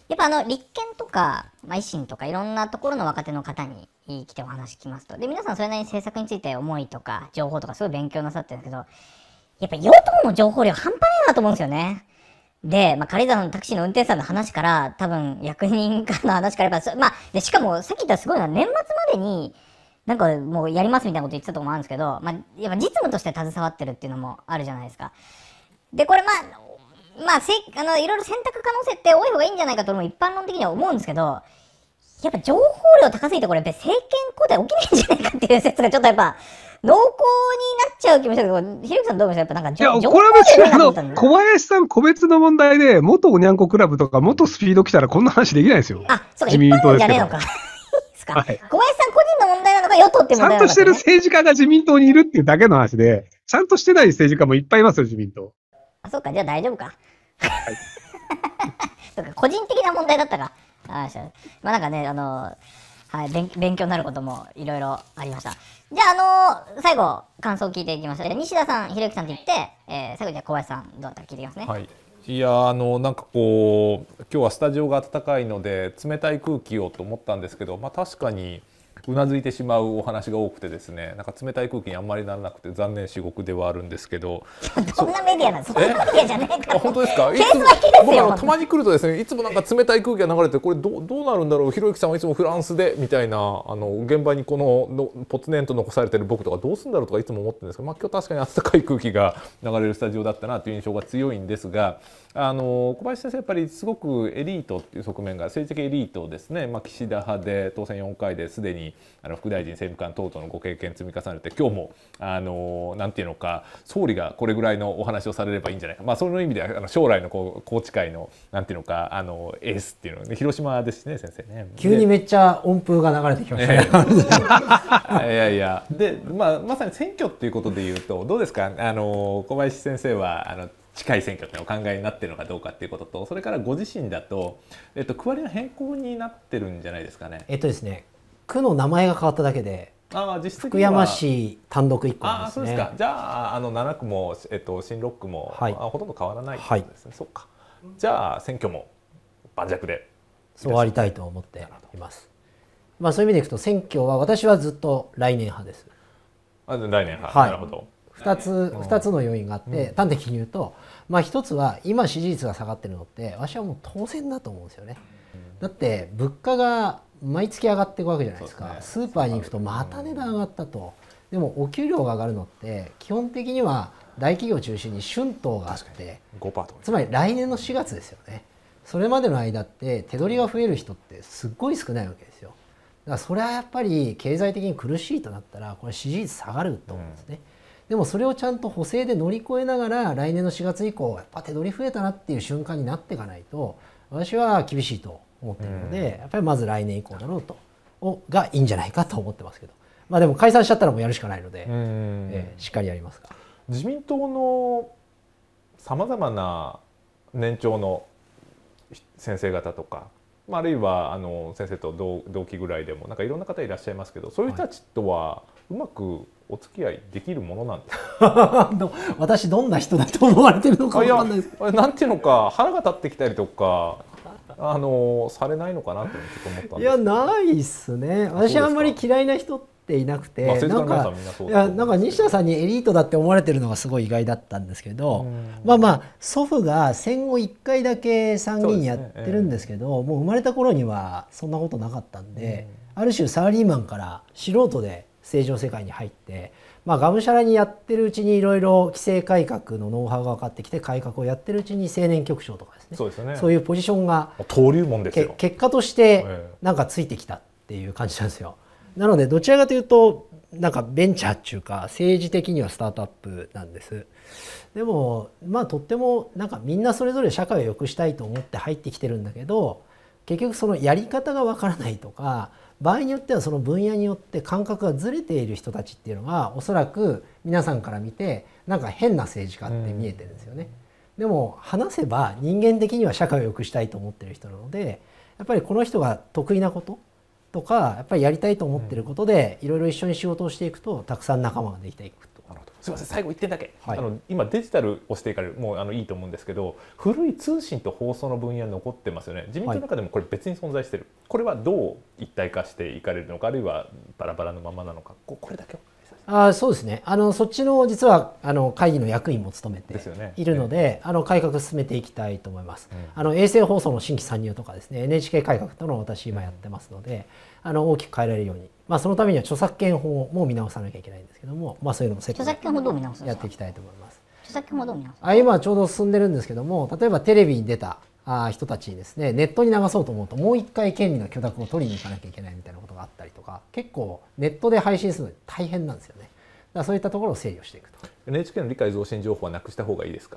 やっぱあの、立憲とか、まあ、維新とかいろんなところの若手の方に来てお話聞きますと。で、皆さんそれなりに政策について思いとか、情報とかすごい勉強なさってるんですけど、やっぱ与党の情報量半端ないなと思うんですよね。で、まあ、軽井沢のタクシーの運転手さんの話から、多分、役人かの話からやっぱ、まあ、で、しかも、さっき言ったすごいのは、年末までに、なんかもうやりますみたいなこと言ってたと思うんですけど、まあ、やっぱ実務として携わってるっていうのもあるじゃないですか。で、これまあ、まあ、せあの、いろいろ選択可能性って多い方がいいんじゃないかとも一般論的には思うんですけど、やっぱ情報量高すぎてこれ、政権交代起きないんじゃないかっていう説がちょっとやっぱ、濃厚になっちゃう気もしたけど、ひろきさんどうましたやっぱなんか、いや、これは別にあの、小林さん個別の問題で、元おにゃんこクラブとか、元スピード来たらこんな話できないですよ。あ、そうか、自民党じゃねえのか。はい、小林さん個人の問題なのか、与党って問題なのか、ね、ちゃんとしてる政治家が自民党にいるっていうだけの話で、ちゃんとしてない政治家もいっぱいいますよ、自民党。あ、そうか、じゃあ大丈夫か。はい。そうか、個人的な問題だったか。あまあなんかね、あのーはい、勉勉強になることもいろいろありました。じゃあ、あのー、最後、感想を聞いていきましょう。西田さん、ひろゆきさんと言って、えー、最後、じゃ小林さん、どうだったか聞いていきますね。はいいやあのなんかこう今日はスタジオが暖かいので冷たい空気をと思ったんですけど、まあ、確かにうなずいてしまうお話が多くてですねなんか冷たい空気にあんまりならなくて残念至極ではあるんですけど そんなメディアなんそんなメディアじゃないから本当ですかいつも僕たまに来るとですねいつもなんか冷たい空気が流れてこれどうどうなるんだろうひろゆきさんはいつもフランスでみたいなあの現場にこののポツネンと残されてる僕とかどうするんだろうとかいつも思ってるんですけど、まあ、今日確かに暖かい空気が流れるスタジオだったなという印象が強いんですが。あの小林先生やっぱりすごくエリートっていう側面が政治的エリートですね、まあ、岸田派で当選4回ですでにあの副大臣政務官等々のご経験積み重ねて今日もあのなんていうのか総理がこれぐらいのお話をされればいいんじゃないか、まあ、その意味ではあの将来のこう宏池会のなんていうのかあのエースっていうの、ね、広島ですしね先生ね。急にめっちゃ音符が流れてきましたね。えー、いやいやで、まあ、まさに選挙っていうことでいうとどうですかあの小林先生はあの近い選挙ってお考えになってるのかどうかっていうこととそれからご自身だと、えっと、区割りの変更になってるんじゃないですかね。えっとですね区の名前が変わっただけであ実質福山市単独1個なんですね。あそうですかじゃああの7区も、えっと、新6区も、はい、ほとんど変わらないですね、はい、そうかじゃあ選挙も盤石でそうありたいと思っています。まあ、そういう意味でいくと選挙は私はずっと来年派です。あ来年派、はい、なるほど2つ二つの要因があって、端的に言うと、まあ、1つは今支持率が下がってるのって私はもう当然だと思うんですよね。だって物価が毎月上がっていくわけじゃないですかスーパーに行くとまた値段上がったと。でもお給料が上がるのって基本的には大企業中心に春闘があってつまり来年の4月ですよねそれまでの間って手取りが増える人ってすっごい少ないわけですよだからそれはやっぱり経済的に苦しいとなったらこれ支持率下がると思うんですね、うんでもそれをちゃんと補正で乗り越えながら来年の4月以降やっぱ手取り増えたなっていう瞬間になっていかないと私は厳しいと思ってるので、やっぱりまず来年以降だろうとがいいんじゃないかと思ってますけど、まあ、でも解散しちゃったらもうやるしかないので、えー、しっかりやりますが自民党のさまざまな年長の先生方とか、まあ、あるいはあの先生と同同期ぐらいでもなんかいろんな方いらっしゃいますけどそういう人たちとはうまく、はいお付き合いできるものなんです 私どんな人だと思われてるのか分かんないですなんていうのか腹が立ってきたりとかあのされないのかなってちょっと思ったんですいやないっすね私あんまり嫌いな人っていなくて、なんかいやなんか西田さんにエリートだって思われてるのがすごい意外だったんですけどまあまあ祖父が戦後1回だけ参議院やってるんですけど、ねえー、もう生まれた頃にはそんなことなかったんで、んある種サラリーマンから素人で政治の世界に入って、まあ、がむしゃらにやってるうちにいろいろ規制改革のノウハウが分かってきて改革をやってるうちに青年局長とかですねそうですねそういうポジションが登竜門ですよ結果としてなんかついてきたっていう感じなんですよ。なのでどちらかというとなんかベンチャーっていうか政治的にはスタートアップなんです。でもまあとってもなんかみんなそれぞれ社会を良くしたいと思って入ってきてるんだけど結局そのやり方がわからないとか場合によってはその分野によって感覚がずれている人たちっていうのはおそらく皆さんから見てなんか変な政治家って見えてるんですよね。でも話せば人間的には社会を良くしたいと思ってる人なのでやっぱりこの人が得意なこととかやっぱりやりたいと思ってることでいろいろ一緒に仕事をしていくとたくさん仲間ができていくすみません最後一点だけ、はい、あの今デジタルをしていかれるもうあのいいと思うんですけど古い通信と放送の分野残ってますよね自民党の中でもこれ別に存在してる、はい、これはどう一体化していかれるのかあるいはバラバラのままなのかこれだけあそうですねあのそっちの実はあの会議の役員も務めているので、ねね、あの改革進めていきたいと思います、うん、あの衛星放送の新規参入とかですね NHK 改革というのを私今やってますので、うん、あの大きく変えられるようにまあ、そのためには著作権法も見直さなきゃいけないんですけども、まあ、そういうのもセットでやっていきたいと思います。著作権法見直すあ今ちょうど進んでるんですけども例えばテレビに出たあ人たちにですねネットに流そうと思うともう一回権利の許諾を取りに行かなきゃいけないみたいなことがあったりとか結構ネットで配信するの大変なんですよね。だそういったところを整理をしていくと。NHK の理解増進情報はなくした方がいいですか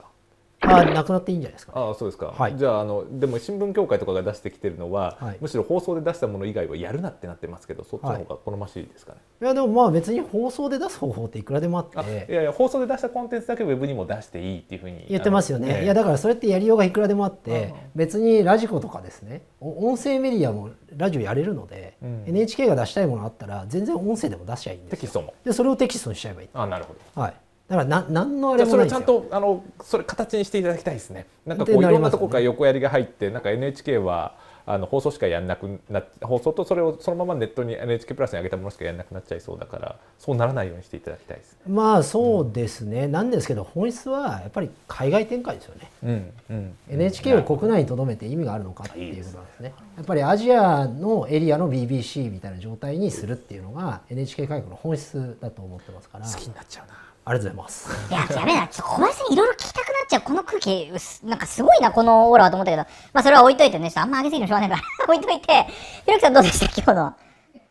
ああ、なくなっていいんじゃないですか、ね、あそうですか、はい、じゃあのでも新聞協会とかが出してきてるのは、はい、むしろ放送で出したもの以外はやるなってなってますけどそっちの方が好ましいですかね、はい、いやでもまあ別に放送で出す方法っていくらでもあっていやいや放送で出したコンテンツだけウェブにも出していいっていうふうに言ってますよね、いやだからそれってやりようがいくらでもあって、別にラジコとかですね音声メディアもラジオやれるので、うん、NHK が出したいものあったら全然音声でも出しちゃいいんですテキストもでそれをテキストにしちゃえばいいあなるほど、はいだからな何のあれもそれはちゃんとあのそれ形にしていただきたいですね。なんかこういろんなとこから横やりが入って、なんか NHK はあの放送しかやんなくな放送とそれをそのままネットに NHK プラスに上げたものしかやんなくなっちゃいそうだからそうならないようにしていただきたいです、まあそうですね、うん、なんですけど本質はやっぱり海外展開ですよね、うんうん、NHK を国内にとどめて意味があるのかっていうことなんですね、ね、やっぱりアジアのエリアの BBC みたいな状態にするっていうのが NHK 改革の本質だと思ってますから好きになっちゃうなありがとうございます。いや、やべえな、ちょっと小林さんいろいろ聞きたくなっちゃう。この空気、なんかすごいな、このオーラはと思ったけど、まあそれは置いといてね、あんま上げすぎるのしょうがないから、置いといて、ひろきさんどうでした、今日の。い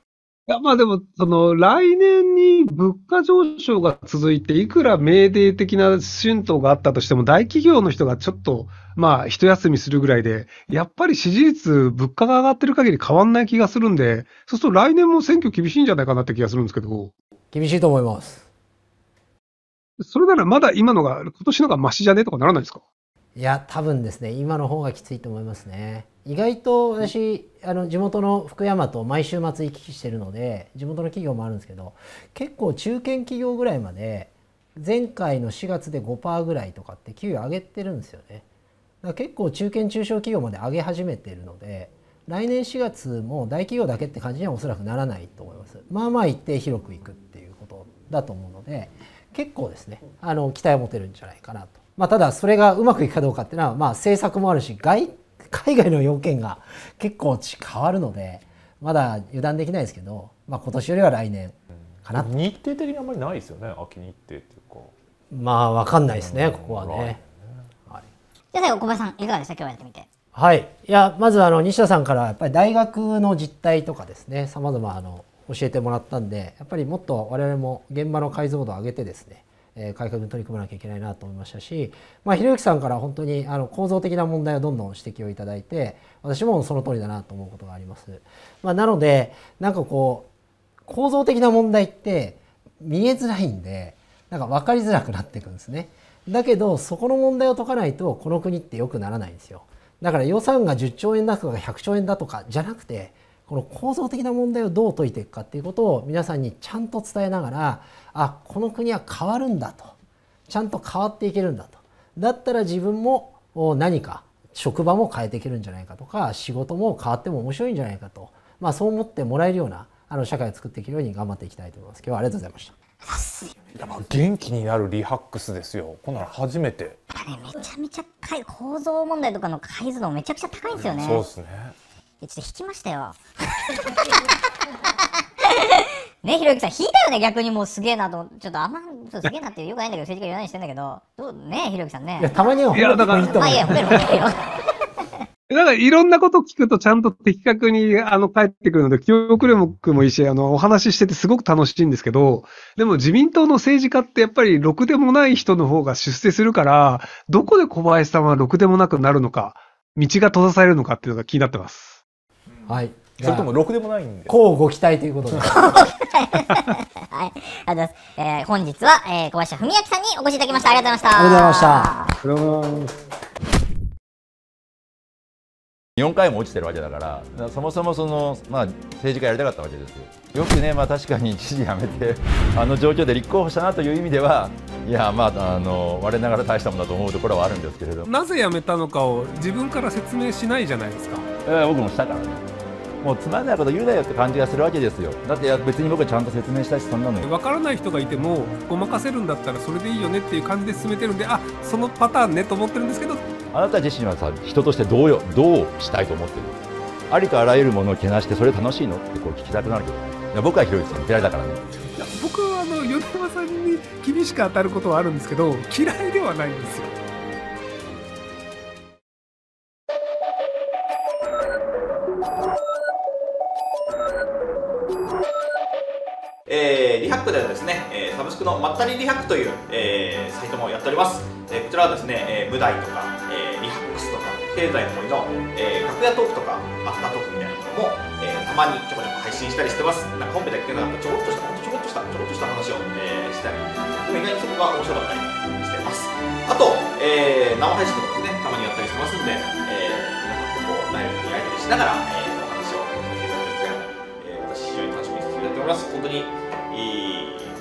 や、まあでも、その、来年に物価上昇が続いて、いくら命令的な春闘があったとしても、大企業の人がちょっと、まあ、一休みするぐらいで、やっぱり支持率、物価が上がってる限り変わんない気がするんで、そうすると来年も選挙厳しいんじゃないかなって気がするんですけど。厳しいと思います。それならまだ今のが、今年のがましじゃねとかならないですかいや、多分ですね、今の方がきついと思いますね。意外と私、あの地元の福山と毎週末行き来してるので、地元の企業もあるんですけど、結構中堅企業ぐらいまで、前回の4月で5%ぐらいとかって給与上げてるんですよね。だから結構中堅中小企業まで上げ始めてるので、来年4月も大企業だけって感じにはおそらくならないと思います。まあまあ一定広くいくっていうことだと思うので、結構ですねあの期待を持てるんじゃないかなと、まあ、ただそれがうまくいくかどうかっていうのは、まあ、政策もあるし外海外の要件が 結構変わるのでまだ油断できないですけど、まあ、今年よりは来年かな、日程的にあんまりないですよね秋日程っていうかまあ分かんないですね、ここはね、ね、はい、じゃ最後小林さんいかがでした今日やってみてはいいやまずあの西田さんからやっぱり大学の実態とかですねさまざまあの教えてもらったんでやっぱりもっと我々も現場の解像度を上げてですね改革に取り組まなきゃいけないなと思いましたし、まあ、ひろゆきさんから本当にあの構造的な問題をどんどん指摘をいただいて私もその通りだなと思うことがあります。まあ、なのでなんかこう構造的な問題って見えづらいんでなんか分かりづらくなっていくんですね。だけどそこの問題を解かないとこの国って良くならないんですよ。だから予算が10兆円だとか100兆円だとかじゃなくてこの構造的な問題をどう解いていくかっていうことを皆さんにちゃんと伝えながらあこの国は変わるんだとちゃんと変わっていけるんだとだったら自分も何か職場も変えていけるんじゃないかとか仕事も変わっても面白いんじゃないかと、まあ、そう思ってもらえるようなあの社会を作っていけるように頑張っていきたいと思います今日はありがとうございました。元気になるリハックスですよこんなの初めてだかめちゃめちゃ構造問題とかの解像度めちゃくちゃ高いんですよねそうですねちょっと引きましたよ。ね、ひろゆきさん、引いたよね、逆にもうすげえなと、ちょっとあんま、そうすげえなってよくないんだけど、政治家言わないようにしてんだけど、どうね、ひろゆきさんね。いや、たまには褒めていいと思う。いや、褒める褒めるよ。な んかいろんなこと聞くとちゃんと的確にあの帰ってくるので、記憶力もいいし、あの、お話ししててすごく楽しいんですけど、でも自民党の政治家ってやっぱりろくでもない人の方が出世するから、どこで小林さんはろくでもなくなるのか、道が閉ざされるのかっていうのが気になってます。はい。それともろくでもないんで。こうご期待ということで。はい。ありがとうございます。えー、本日は、えー、小林文明さんにお越しいただきました。ありがとうございました。ありがとうございました。4回も落ちてるわけだから、そもそもその、まあ、政治家やりたかったわけですよ。よくね、まあ、確かに知事辞めて、あの状況で立候補したなという意味では、いや、まあ、あの我ながら大したものだと思うところはあるんですけれどなぜ辞めたのかを自分から説明しないじゃないですか。えー、僕もしたからね。もうつまんないこと言うなよって感じがするわけですよだって別に僕はちゃんと説明したしそんなの分からない人がいてもごまかせるんだったらそれでいいよねっていう感じで進めてるんであそのパターンねと思ってるんですけどあなた自身はさ人としてどうよどうしたいと思ってるありとあらゆるものをけなしてそれ楽しいのってこう聞きたくなるけどいや僕はひろゆきさん嫌いだからねいや僕はあの米山さんに厳しく当たることはあるんですけど嫌いではないんですよクではですね、えー、サブスクのまったりリハックという、えー、サイトもやっております、えー、こちらはですね、えー、舞台とか、えー、リハックスとか経済の森の、えー、楽屋トークとかアフタートークみたいなのも、えー、たまにちょこちょこ配信したりしてますなんか本編だけなかっちょこっとしたちょこっとしたちょこっとした話を、えー、したり意外にそこが面白かったりしてますあと、えー、生配信とかですねたまにやったりしてますんで、えー、皆さんとこうライブやりたりしながら、えー、お話をさせていただいて、えー、私非常に楽しみにさせていただいております本当にいい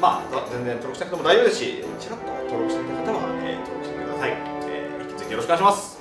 まあ、全然登録しなくても大丈夫ですし、ちらっと登録してみた方は、えー、登録してください。えー、引き続きよろしくお願いします。